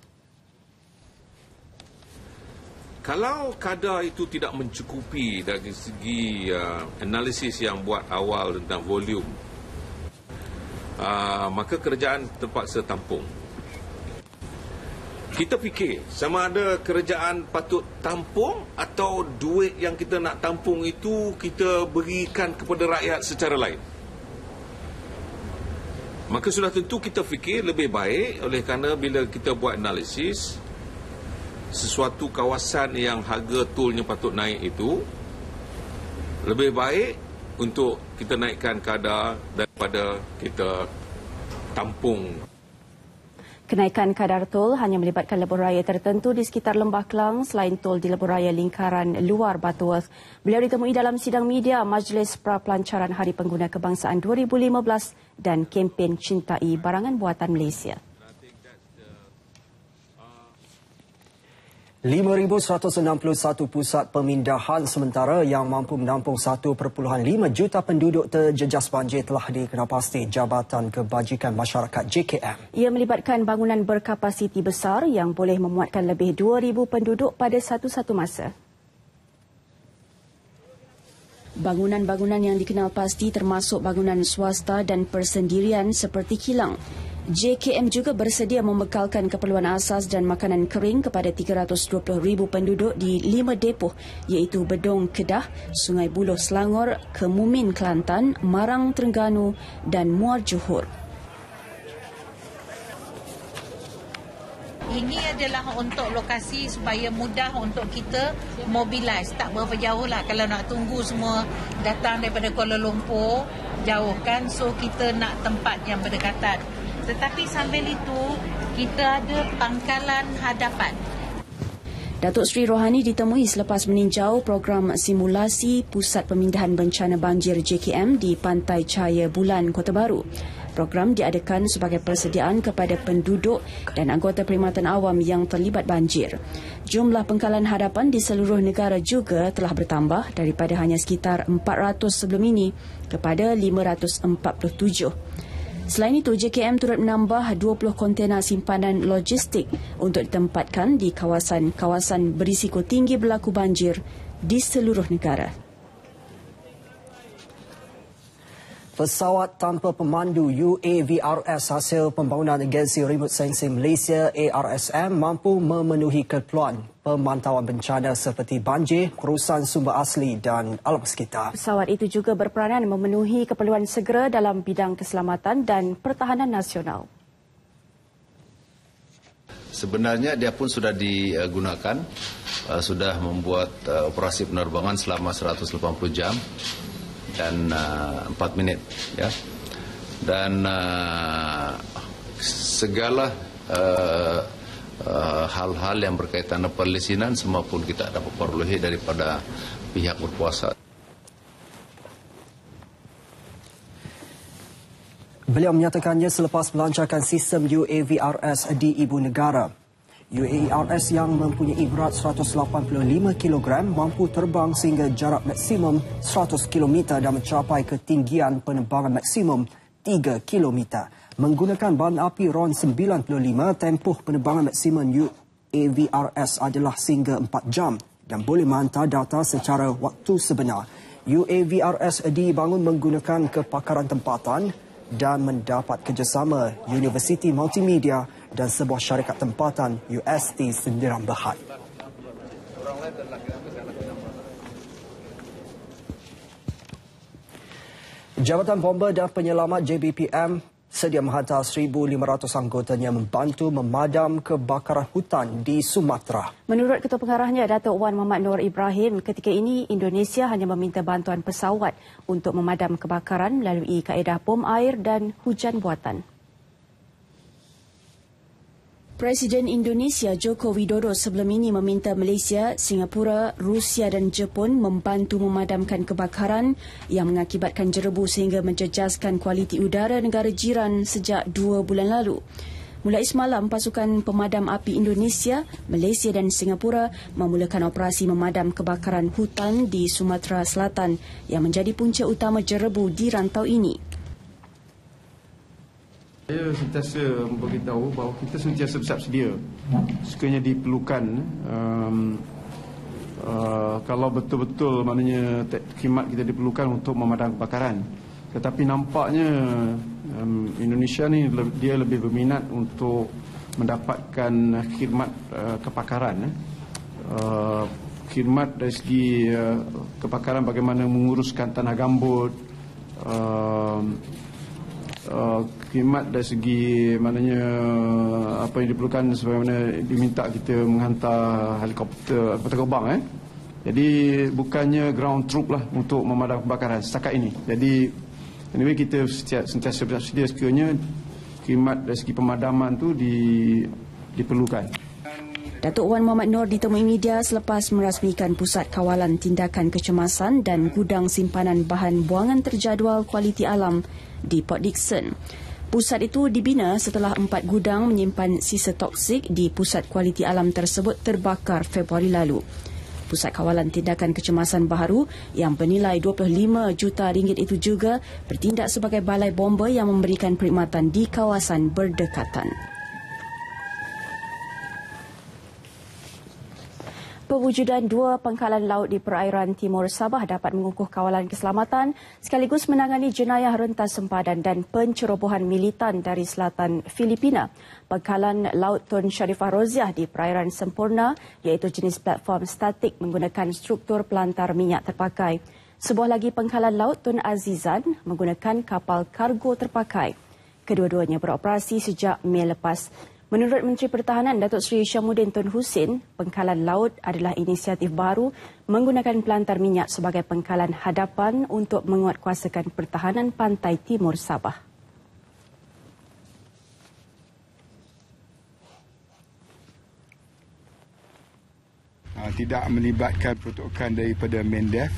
Kalau kadar itu tidak mencukupi dari segi uh, analisis yang buat awal tentang volume, uh, maka kerjaan terpaksa tampung kita fikir sama ada kerajaan patut tampung atau duit yang kita nak tampung itu kita berikan kepada rakyat secara lain. Maka sudah tentu kita fikir lebih baik oleh kerana bila kita buat analisis sesuatu kawasan yang harga tolnya patut naik itu lebih baik untuk kita naikkan kadar daripada kita tampung Kenaikan kadar tol hanya melibatkan lebuh raya tertentu di sekitar Lembah Kelang selain tol di lebuh raya lingkaran luar batuas Beliau ditemui dalam sidang media Majlis Pra-Pelancaran Hari Pengguna Kebangsaan 2015 dan kempen Cintai Barangan Buatan Malaysia. 5,161 pusat pemindahan sementara yang mampu menampung 1.5 juta penduduk terjejas banjir telah dikenalpasti Jabatan Kebajikan Masyarakat JKM. Ia melibatkan bangunan berkapasiti besar yang boleh memuatkan lebih 2,000 penduduk pada satu-satu masa. Bangunan-bangunan yang dikenal pasti termasuk bangunan swasta dan persendirian seperti kilang. JKM juga bersedia membekalkan keperluan asas dan makanan kering kepada 320,000 penduduk di lima depoh iaitu Bedong Kedah, Sungai Buloh Selangor, Kemumin Kelantan, Marang Terengganu dan Muar Johor. Ini adalah untuk lokasi supaya mudah untuk kita mobilis Tak berapa jauh lah kalau nak tunggu semua datang daripada Kuala Lumpur, jauhkan So kita nak tempat yang berdekatan. Tetapi sambil itu, kita ada pangkalan hadapan. Datuk Sri Rohani ditemui selepas meninjau program simulasi Pusat Pemindahan Bencana Banjir JKM di Pantai Cahaya Bulan, Kota Baru. Program diadakan sebagai persediaan kepada penduduk dan anggota perkhidmatan awam yang terlibat banjir. Jumlah pengkalan hadapan di seluruh negara juga telah bertambah daripada hanya sekitar 400 sebelum ini kepada 547. Selain itu, JKM turut menambah 20 kontena simpanan logistik untuk ditempatkan di kawasan-kawasan berisiko tinggi berlaku banjir di seluruh negara. Pesawat tanpa pemandu UAVRS hasil pembangunan agensi Remote Sensing Malaysia ARSM mampu memenuhi keperluan pemantauan bencana seperti banjir, kerusan sumber asli dan alam sekitar. Pesawat itu juga berperanan memenuhi keperluan segera dalam bidang keselamatan dan pertahanan nasional. Sebenarnya dia pun sudah digunakan, uh, sudah membuat uh, operasi penerbangan selama 180 jam dan uh, 4 minit ya. Dan uh, segala uh, uh, hal-hal yang berkaitan dengan perlisinan semua pun kita dapat perluhi daripada pihak berpuasa. Beliau menyatakannya selepas melancarkan sistem UAVRS di ibu negara. UARS yang mempunyai berat 185 kg mampu terbang sehingga jarak maksimum 100 km dan mencapai ketinggian penerbangan maksimum 3 km. Menggunakan bahan api RON-95, tempoh penerbangan maksimum UAVRS adalah sehingga 4 jam dan boleh menghantar data secara waktu sebenar. UAVRS dibangun menggunakan kepakaran tempatan dan mendapat kerjasama Universiti Multimedia dan sebuah syarikat tempatan UST Sendirian Berhad. Jabatan Bomber dan Penyelamat JBPM sedia menghantar 1,500 anggotanya membantu memadam kebakaran hutan di Sumatera. Menurut Ketua Pengarahnya, Datuk Wan Muhammad Nur Ibrahim, ketika ini Indonesia hanya meminta bantuan pesawat untuk memadam kebakaran melalui kaedah bom air dan hujan buatan. Presiden Indonesia Joko Widodo sebelum ini meminta Malaysia, Singapura, Rusia dan Jepun membantu memadamkan kebakaran yang mengakibatkan jerebu sehingga menjejaskan kualiti udara negara jiran sejak dua bulan lalu. Mulai semalam, pasukan pemadam api Indonesia, Malaysia dan Singapura memulakan operasi memadam kebakaran hutan di Sumatera Selatan yang menjadi punca utama jerebu di rantau ini. Saya sentiasa memberitahu bahawa kita sentiasa bersiap sedia sekiranya diperlukan um, uh, kalau betul-betul maknanya khidmat kita diperlukan untuk memadam kebakaran tetapi nampaknya um, Indonesia ni dia lebih berminat untuk mendapatkan khidmat uh, kepakaran eh. uh, khidmat dari segi uh, kepakaran bagaimana menguruskan tanah gambut um, uh, khidmat dari segi maknanya apa yang diperlukan sebagaimana diminta kita menghantar helikopter helikopter kebang eh. Jadi bukannya ground troop lah untuk memadam kebakaran setakat ini. Jadi anyway kita setiap sentiasa bersedia sekiranya khidmat dari segi pemadaman tu di, diperlukan. Datuk Wan Muhammad Nur ditemui media selepas merasmikan Pusat Kawalan Tindakan Kecemasan dan Gudang Simpanan Bahan Buangan Terjadual Kualiti Alam di Port Dickson. Pusat itu dibina setelah empat gudang menyimpan sisa toksik di Pusat Kualiti Alam tersebut terbakar Februari lalu. Pusat Kawalan Tindakan Kecemasan Baharu yang bernilai 25 juta ringgit itu juga bertindak sebagai balai bomba yang memberikan perkhidmatan di kawasan berdekatan. Kewujudan dua pangkalan laut di perairan timur Sabah dapat mengukuh kawalan keselamatan sekaligus menangani jenayah rentas sempadan dan pencerobohan militan dari selatan Filipina. Pangkalan laut Tun Sharifah Roziah di perairan sempurna iaitu jenis platform statik menggunakan struktur pelantar minyak terpakai. Sebuah lagi pangkalan laut Tun Azizan menggunakan kapal kargo terpakai. Kedua-duanya beroperasi sejak Mei lepas. Menurut Menteri Pertahanan Datuk Seri Syamuddin Tun Hussein, pengkalan laut adalah inisiatif baru menggunakan pelantar minyak sebagai pengkalan hadapan untuk menguatkuasakan pertahanan pantai timur Sabah. Ah, tidak melibatkan peruntukan daripada MENDEF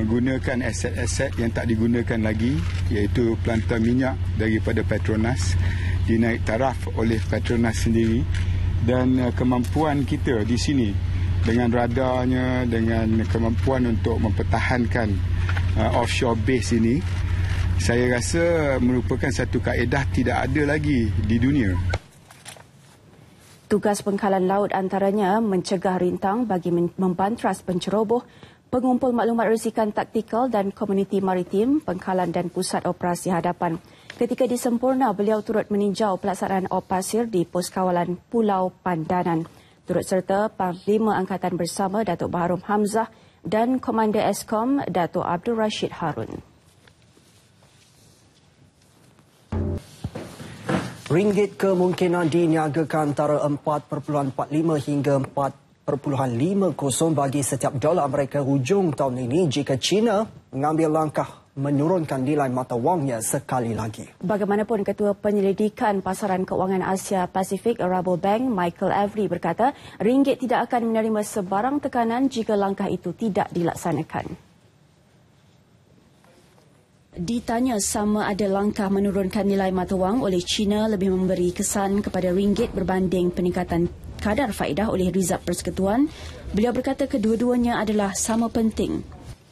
menggunakan aset-aset yang tak digunakan lagi iaitu pelantar minyak daripada Petronas dinaik taraf oleh Petronas sendiri dan eh, kemampuan kita di sini dengan radarnya dengan kemampuan untuk mempertahankan uh, offshore base ini saya rasa merupakan satu kaedah tidak ada lagi di dunia. Tugas pengkalan laut antaranya mencegah rintang bagi membanteras penceroboh, pengumpul maklumat risikan taktikal dan komuniti maritim, pengkalan dan pusat operasi hadapan. Ketika di Sempurna, beliau turut meninjau pelaksanaan Opasir di Pos Kawalan Pulau Pandanan. Turut serta Panglima Angkatan Bersama Datuk Baharum Hamzah dan Komander Eskom Datuk Abdul Rashid Harun. Ringgit kemungkinan diniagakan antara 4.45 hingga 4 perpuluhan 50 bagi setiap dolar Amerika hujung tahun ini jika China mengambil langkah menurunkan nilai mata wangnya sekali lagi. Bagaimanapun Ketua Penyelidikan Pasaran Keuangan Asia Pasifik Rabo Bank Michael Avery berkata, ringgit tidak akan menerima sebarang tekanan jika langkah itu tidak dilaksanakan. Ditanya sama ada langkah menurunkan nilai mata wang oleh China lebih memberi kesan kepada ringgit berbanding peningkatan kadar faedah oleh Rizab Persekutuan, beliau berkata kedua-duanya adalah sama penting.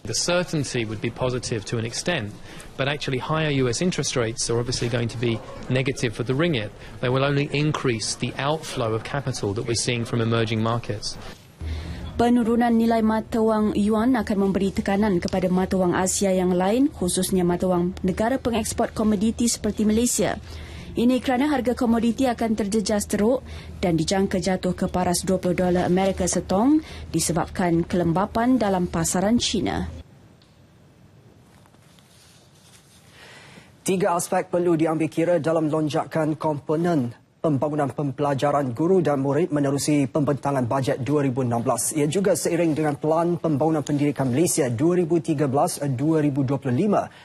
The certainty would be positive to an extent, but actually higher US interest rates are obviously going to be negative for the ringgit. They will only increase the outflow of capital that we're seeing from emerging markets. Penurunan nilai mata wang yuan akan memberi tekanan kepada mata wang Asia yang lain, khususnya mata wang negara pengeksport komoditi seperti Malaysia. Ini kerana harga komoditi akan terjejas teruk dan dijangka jatuh ke paras 20 dolar Amerika setong disebabkan kelembapan dalam pasaran China. Tiga aspek perlu diambil kira dalam lonjakan komponen pembangunan pembelajaran guru dan murid menerusi pembentangan bajet 2016. Ia juga seiring dengan pelan pembangunan pendidikan Malaysia 2013-2025.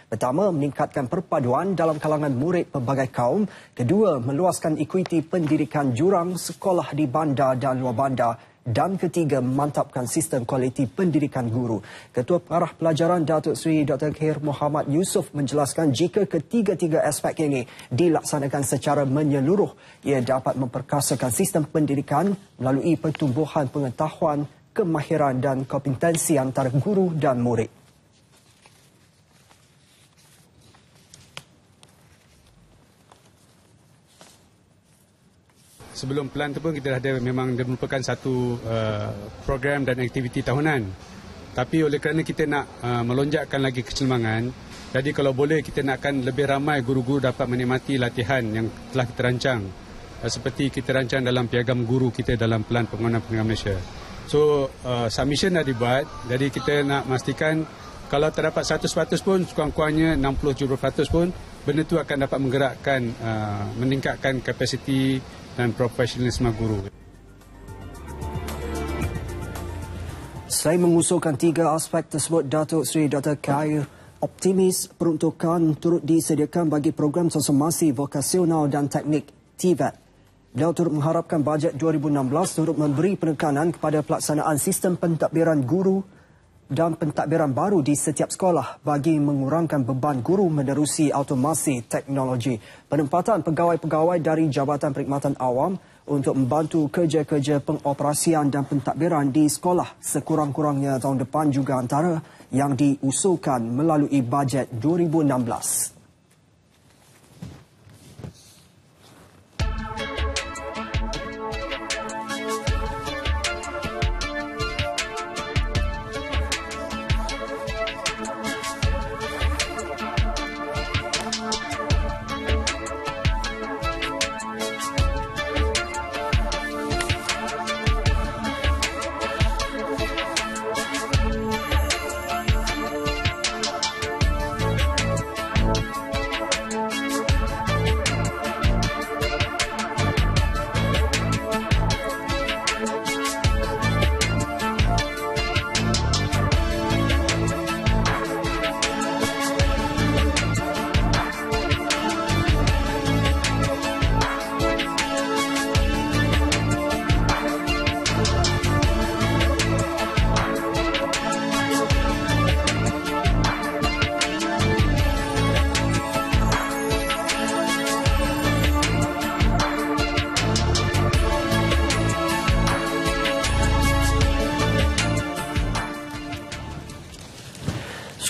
Pertama, meningkatkan perpaduan dalam kalangan murid pelbagai kaum. Kedua, meluaskan ekuiti pendidikan jurang sekolah di bandar dan luar bandar dan ketiga mantapkan sistem kualiti pendidikan guru. Ketua Pengarah Pelajaran Datuk Seri Dr. Khair Muhammad Yusof menjelaskan jika ketiga-tiga aspek ini dilaksanakan secara menyeluruh, ia dapat memperkasakan sistem pendidikan melalui pertumbuhan pengetahuan, kemahiran dan kompetensi antara guru dan murid. sebelum pelan tu pun kita dah ada memang dia merupakan satu uh, program dan aktiviti tahunan. Tapi oleh kerana kita nak uh, melonjakkan lagi kecemangan, jadi kalau boleh kita nakkan lebih ramai guru-guru dapat menikmati latihan yang telah kita rancang. Uh, seperti kita rancang dalam piagam guru kita dalam pelan pengguna pengguna Malaysia. So uh, submission dah dibuat, jadi kita nak pastikan kalau terdapat 100% pun, sekurang-kurangnya 60-70% pun, benda itu akan dapat menggerakkan, uh, meningkatkan kapasiti ten profesionalisme guru. Selain mengusulkan tiga aspek tersebut, Datuk Seri Dr. Kair optimis peruntukan turut disediakan bagi program transformasi vokasional dan teknik TVET. Beliau turut mengharapkan bajet 2016 turut memberi penekanan kepada pelaksanaan sistem pentadbiran guru dan pentadbiran baru di setiap sekolah bagi mengurangkan beban guru menerusi automasi teknologi. Penempatan pegawai-pegawai dari Jabatan Perkhidmatan Awam untuk membantu kerja-kerja pengoperasian dan pentadbiran di sekolah sekurang-kurangnya tahun depan juga antara yang diusulkan melalui bajet 2016.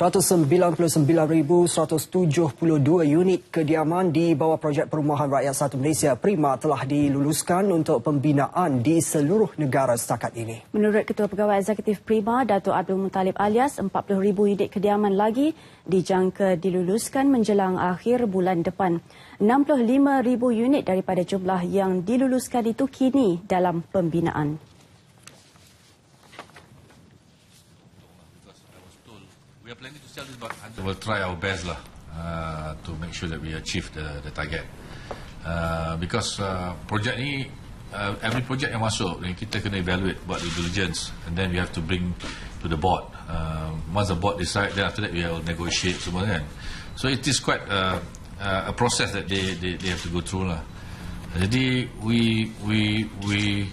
109,172 unit kediaman di bawah projek Perumahan Rakyat Satu Malaysia Prima telah diluluskan untuk pembinaan di seluruh negara setakat ini. Menurut Ketua Pegawai Eksekutif Prima, Datuk Abdul Muttalib alias, 40,000 unit kediaman lagi dijangka diluluskan menjelang akhir bulan depan. 65,000 unit daripada jumlah yang diluluskan itu kini dalam pembinaan. but we will try our best lah uh, to make sure that we achieve the, the target. Uh, because uh, project ni uh, every project yang masuk kita kena evaluate buat due diligence and then we have to bring to the board uh, once the board decide then after that we will negotiate semua kan so it is quite uh, uh a process that they, they they have to go through lah jadi we we we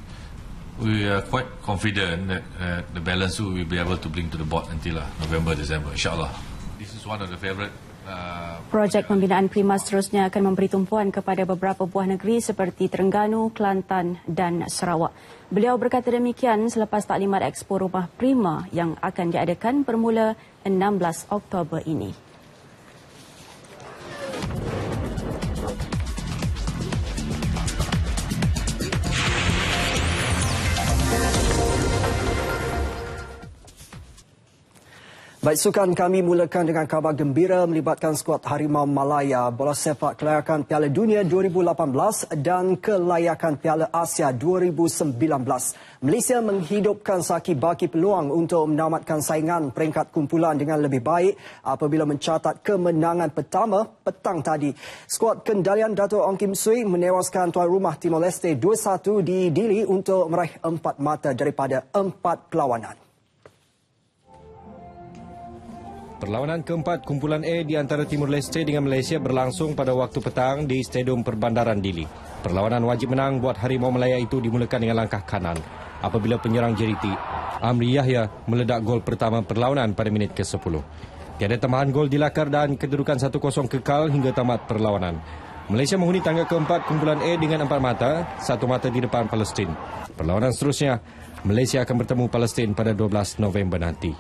we are quite confident that uh, the balance will be able to bring to the board nanti lah uh, November December insyaallah is one of the favorite uh, Projek pembinaan Prima terusnya akan memberi tumpuan kepada beberapa buah negeri seperti Terengganu, Kelantan dan Sarawak. Beliau berkata demikian selepas taklimat ekspor rumah Prima yang akan diadakan bermula 16 Oktober ini. Baik, sukan kami mulakan dengan kabar gembira melibatkan skuad Harimau Malaya. Bola sepak kelayakan Piala Dunia 2018 dan kelayakan Piala Asia 2019. Malaysia menghidupkan saki baki peluang untuk menamatkan saingan peringkat kumpulan dengan lebih baik apabila mencatat kemenangan pertama petang tadi. Skuad kendalian Dato' Ong Kim Sui menewaskan tuan rumah Timor Leste 2-1 di Dili untuk meraih empat mata daripada empat perlawanan. Perlawanan keempat kumpulan A di antara Timur Leste dengan Malaysia berlangsung pada waktu petang di Stadium Perbandaran Dili. Perlawanan wajib menang buat Harimau Melaya itu dimulakan dengan langkah kanan apabila penyerang JDT Amri Yahya meledak gol pertama perlawanan pada minit ke-10. Tiada tambahan gol dilakar dan kedudukan 1-0 kekal hingga tamat perlawanan. Malaysia menghuni tangga keempat kumpulan A dengan empat mata, satu mata di depan Palestin. Perlawanan seterusnya, Malaysia akan bertemu Palestin pada 12 November nanti.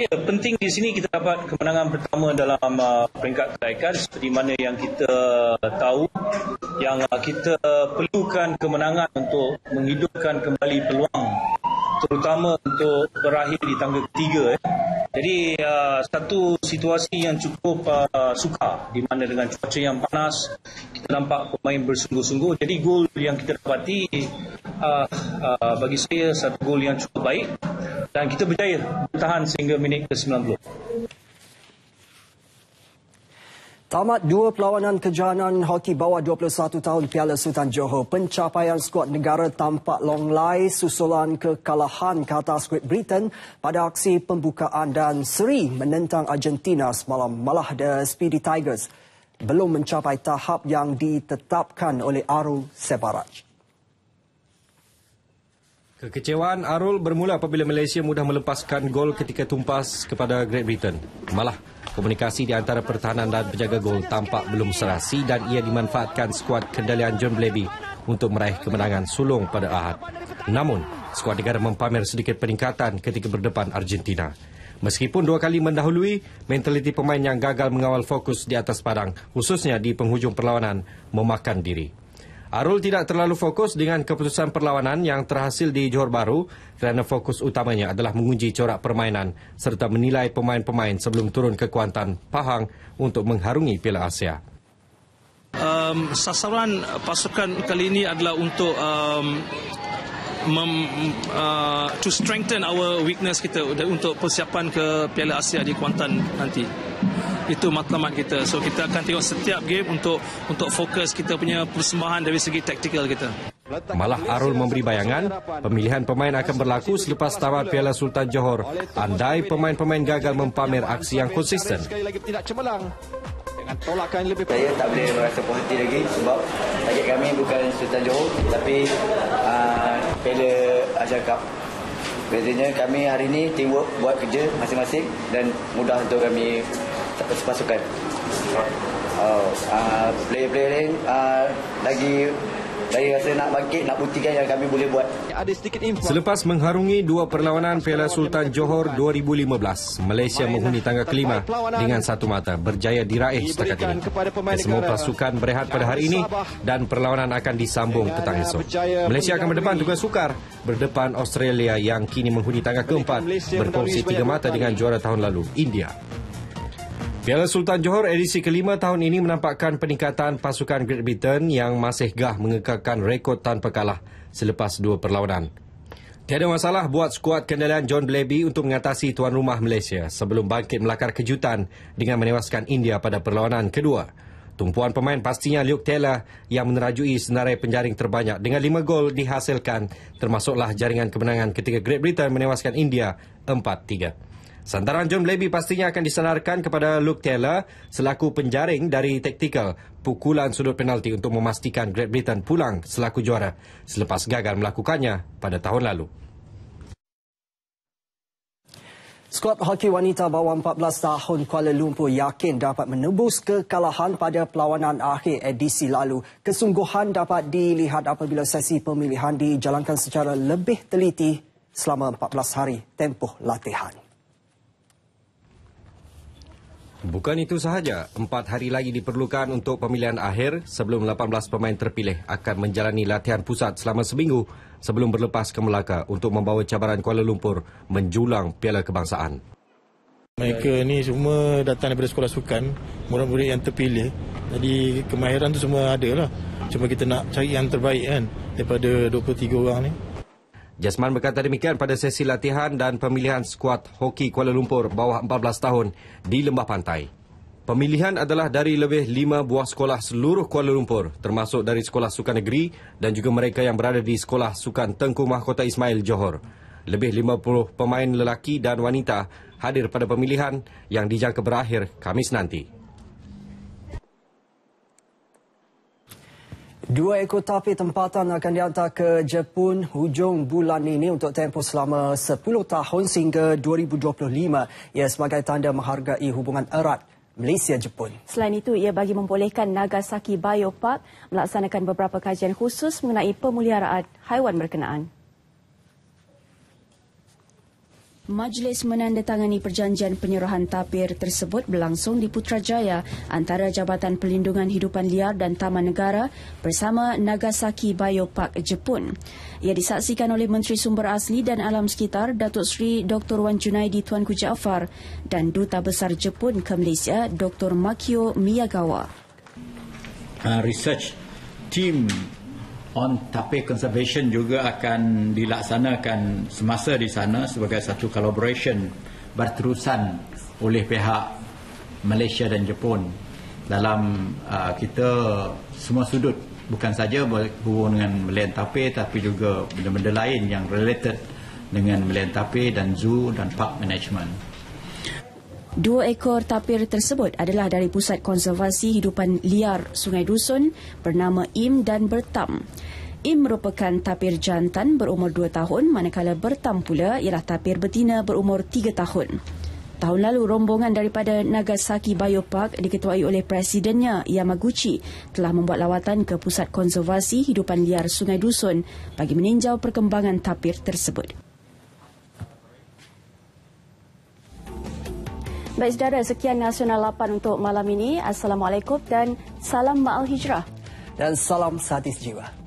Ya, penting di sini kita dapat kemenangan pertama dalam uh, peringkat kelaikan seperti mana yang kita tahu yang uh, kita perlukan kemenangan untuk menghidupkan kembali peluang terutama untuk berakhir di tangga ketiga. Eh. Jadi uh, satu situasi yang cukup uh, sukar di mana dengan cuaca yang panas kita nampak pemain bersungguh-sungguh. Jadi gol yang kita dapati uh, uh, bagi saya satu gol yang cukup baik dan kita berjaya bertahan sehingga minit ke-90. Tamat dua perlawanan kejohanan hoki bawah 21 tahun Piala Sultan Johor. Pencapaian skuad negara tampak longlai susulan kekalahan ke atas Great Britain pada aksi pembukaan dan seri menentang Argentina semalam. Malah The Speedy Tigers belum mencapai tahap yang ditetapkan oleh Aru Sebaraj. Kekecewaan Arul bermula apabila Malaysia mudah melepaskan gol ketika tumpas kepada Great Britain. Malah, komunikasi di antara pertahanan dan penjaga gol tampak belum serasi dan ia dimanfaatkan skuad kendalian John Blaby untuk meraih kemenangan sulung pada Ahad. Namun, skuad negara mempamer sedikit peningkatan ketika berdepan Argentina. Meskipun dua kali mendahului, mentaliti pemain yang gagal mengawal fokus di atas padang, khususnya di penghujung perlawanan, memakan diri. Arul tidak terlalu fokus dengan keputusan perlawanan yang terhasil di Johor Bahru kerana fokus utamanya adalah menguji corak permainan serta menilai pemain-pemain sebelum turun ke Kuantan, Pahang untuk mengharungi Piala Asia. Um, sasaran pasukan kali ini adalah untuk um, mem, uh, to strengthen our weakness kita untuk persiapan ke Piala Asia di Kuantan nanti. Itu matlamat kita. So kita akan tengok setiap game untuk untuk fokus kita punya persembahan dari segi taktikal kita. Malah Arul memberi bayangan, pemilihan pemain akan berlaku selepas tamat Piala Sultan Johor. Andai pemain-pemain gagal mempamer aksi yang konsisten dengan tolakan lebih Saya tak boleh merasa puas lagi sebab target kami bukan Sultan Johor tapi uh, ah, Piala Asia Cup. Biasanya kami hari ini teamwork buat kerja masing-masing dan mudah untuk kami sepasukan. Oh, uh, player-player lain uh, lagi saya rasa nak bangkit, nak buktikan yang kami boleh buat. Ada sedikit info. Selepas mengharungi dua perlawanan Piala Sultan Johor 2015, Malaysia menghuni tangga kelima dengan satu mata berjaya diraih setakat ini. Semua pasukan berehat pada hari ini dan perlawanan akan disambung petang esok. Malaysia akan berdepan tugas sukar berdepan Australia yang kini menghuni tangga keempat berkongsi tiga mata dengan juara tahun lalu, India. Piala Sultan Johor edisi kelima tahun ini menampakkan peningkatan pasukan Great Britain yang masih gah mengekalkan rekod tanpa kalah selepas dua perlawanan. Tiada masalah buat skuad kendalian John Blaby untuk mengatasi tuan rumah Malaysia sebelum bangkit melakar kejutan dengan menewaskan India pada perlawanan kedua. Tumpuan pemain pastinya Luke Taylor yang menerajui senarai penjaring terbanyak dengan lima gol dihasilkan termasuklah jaringan kemenangan ketika Great Britain menewaskan India 4-3. Santaran John Blaby pastinya akan diselarkan kepada Luke Taylor selaku penjaring dari taktikal pukulan sudut penalti untuk memastikan Great Britain pulang selaku juara selepas gagal melakukannya pada tahun lalu. Skuad hoki wanita bawah 14 tahun Kuala Lumpur yakin dapat menebus kekalahan pada perlawanan akhir edisi lalu. Kesungguhan dapat dilihat apabila sesi pemilihan dijalankan secara lebih teliti selama 14 hari tempoh latihan. Bukan itu sahaja, empat hari lagi diperlukan untuk pemilihan akhir sebelum 18 pemain terpilih akan menjalani latihan pusat selama seminggu sebelum berlepas ke Melaka untuk membawa cabaran Kuala Lumpur menjulang Piala Kebangsaan. Mereka ni semua datang daripada sekolah sukan, murid-murid yang terpilih. Jadi kemahiran tu semua ada lah. Cuma kita nak cari yang terbaik kan daripada 23 orang ni. Jasman berkata demikian pada sesi latihan dan pemilihan skuad hoki Kuala Lumpur bawah 14 tahun di Lembah Pantai. Pemilihan adalah dari lebih lima buah sekolah seluruh Kuala Lumpur termasuk dari Sekolah Sukan Negeri dan juga mereka yang berada di Sekolah Sukan Tengku Mahkota Ismail Johor. Lebih 50 pemain lelaki dan wanita hadir pada pemilihan yang dijangka berakhir Kamis nanti. Dua ekor tapi tempatan akan dihantar ke Jepun hujung bulan ini untuk tempoh selama 10 tahun sehingga 2025 ia sebagai tanda menghargai hubungan erat Malaysia-Jepun. Selain itu, ia bagi membolehkan Nagasaki Biopark melaksanakan beberapa kajian khusus mengenai pemuliharaan haiwan berkenaan. Majlis menandatangani perjanjian penyerahan tapir tersebut berlangsung di Putrajaya antara Jabatan Pelindungan Hidupan Liar dan Taman Negara bersama Nagasaki Biopark Jepun. Ia disaksikan oleh Menteri Sumber Asli dan Alam Sekitar Datuk Seri Dr. Wan Junaidi Tuan Tuanku Afar dan Duta Besar Jepun ke Malaysia Dr. Makio Miyagawa. Uh, research team on tape conservation juga akan dilaksanakan semasa di sana sebagai satu collaboration berterusan oleh pihak Malaysia dan Jepun dalam uh, kita semua sudut bukan saja berhubung dengan Melayan Tapir tapi juga benda-benda lain yang related dengan Melayan tape dan zoo dan park management. Dua ekor tapir tersebut adalah dari Pusat Konservasi Hidupan Liar Sungai Dusun bernama Im dan Bertam. Im merupakan tapir jantan berumur 2 tahun manakala Bertam pula ialah tapir betina berumur 3 tahun. Tahun lalu, rombongan daripada Nagasaki Biopark diketuai oleh Presidennya Yamaguchi telah membuat lawatan ke Pusat Konservasi Hidupan Liar Sungai Dusun bagi meninjau perkembangan tapir tersebut. Baik saudara, sekian Nasional 8 untuk malam ini. Assalamualaikum dan salam ma'al hijrah. Dan salam sadis jiwa.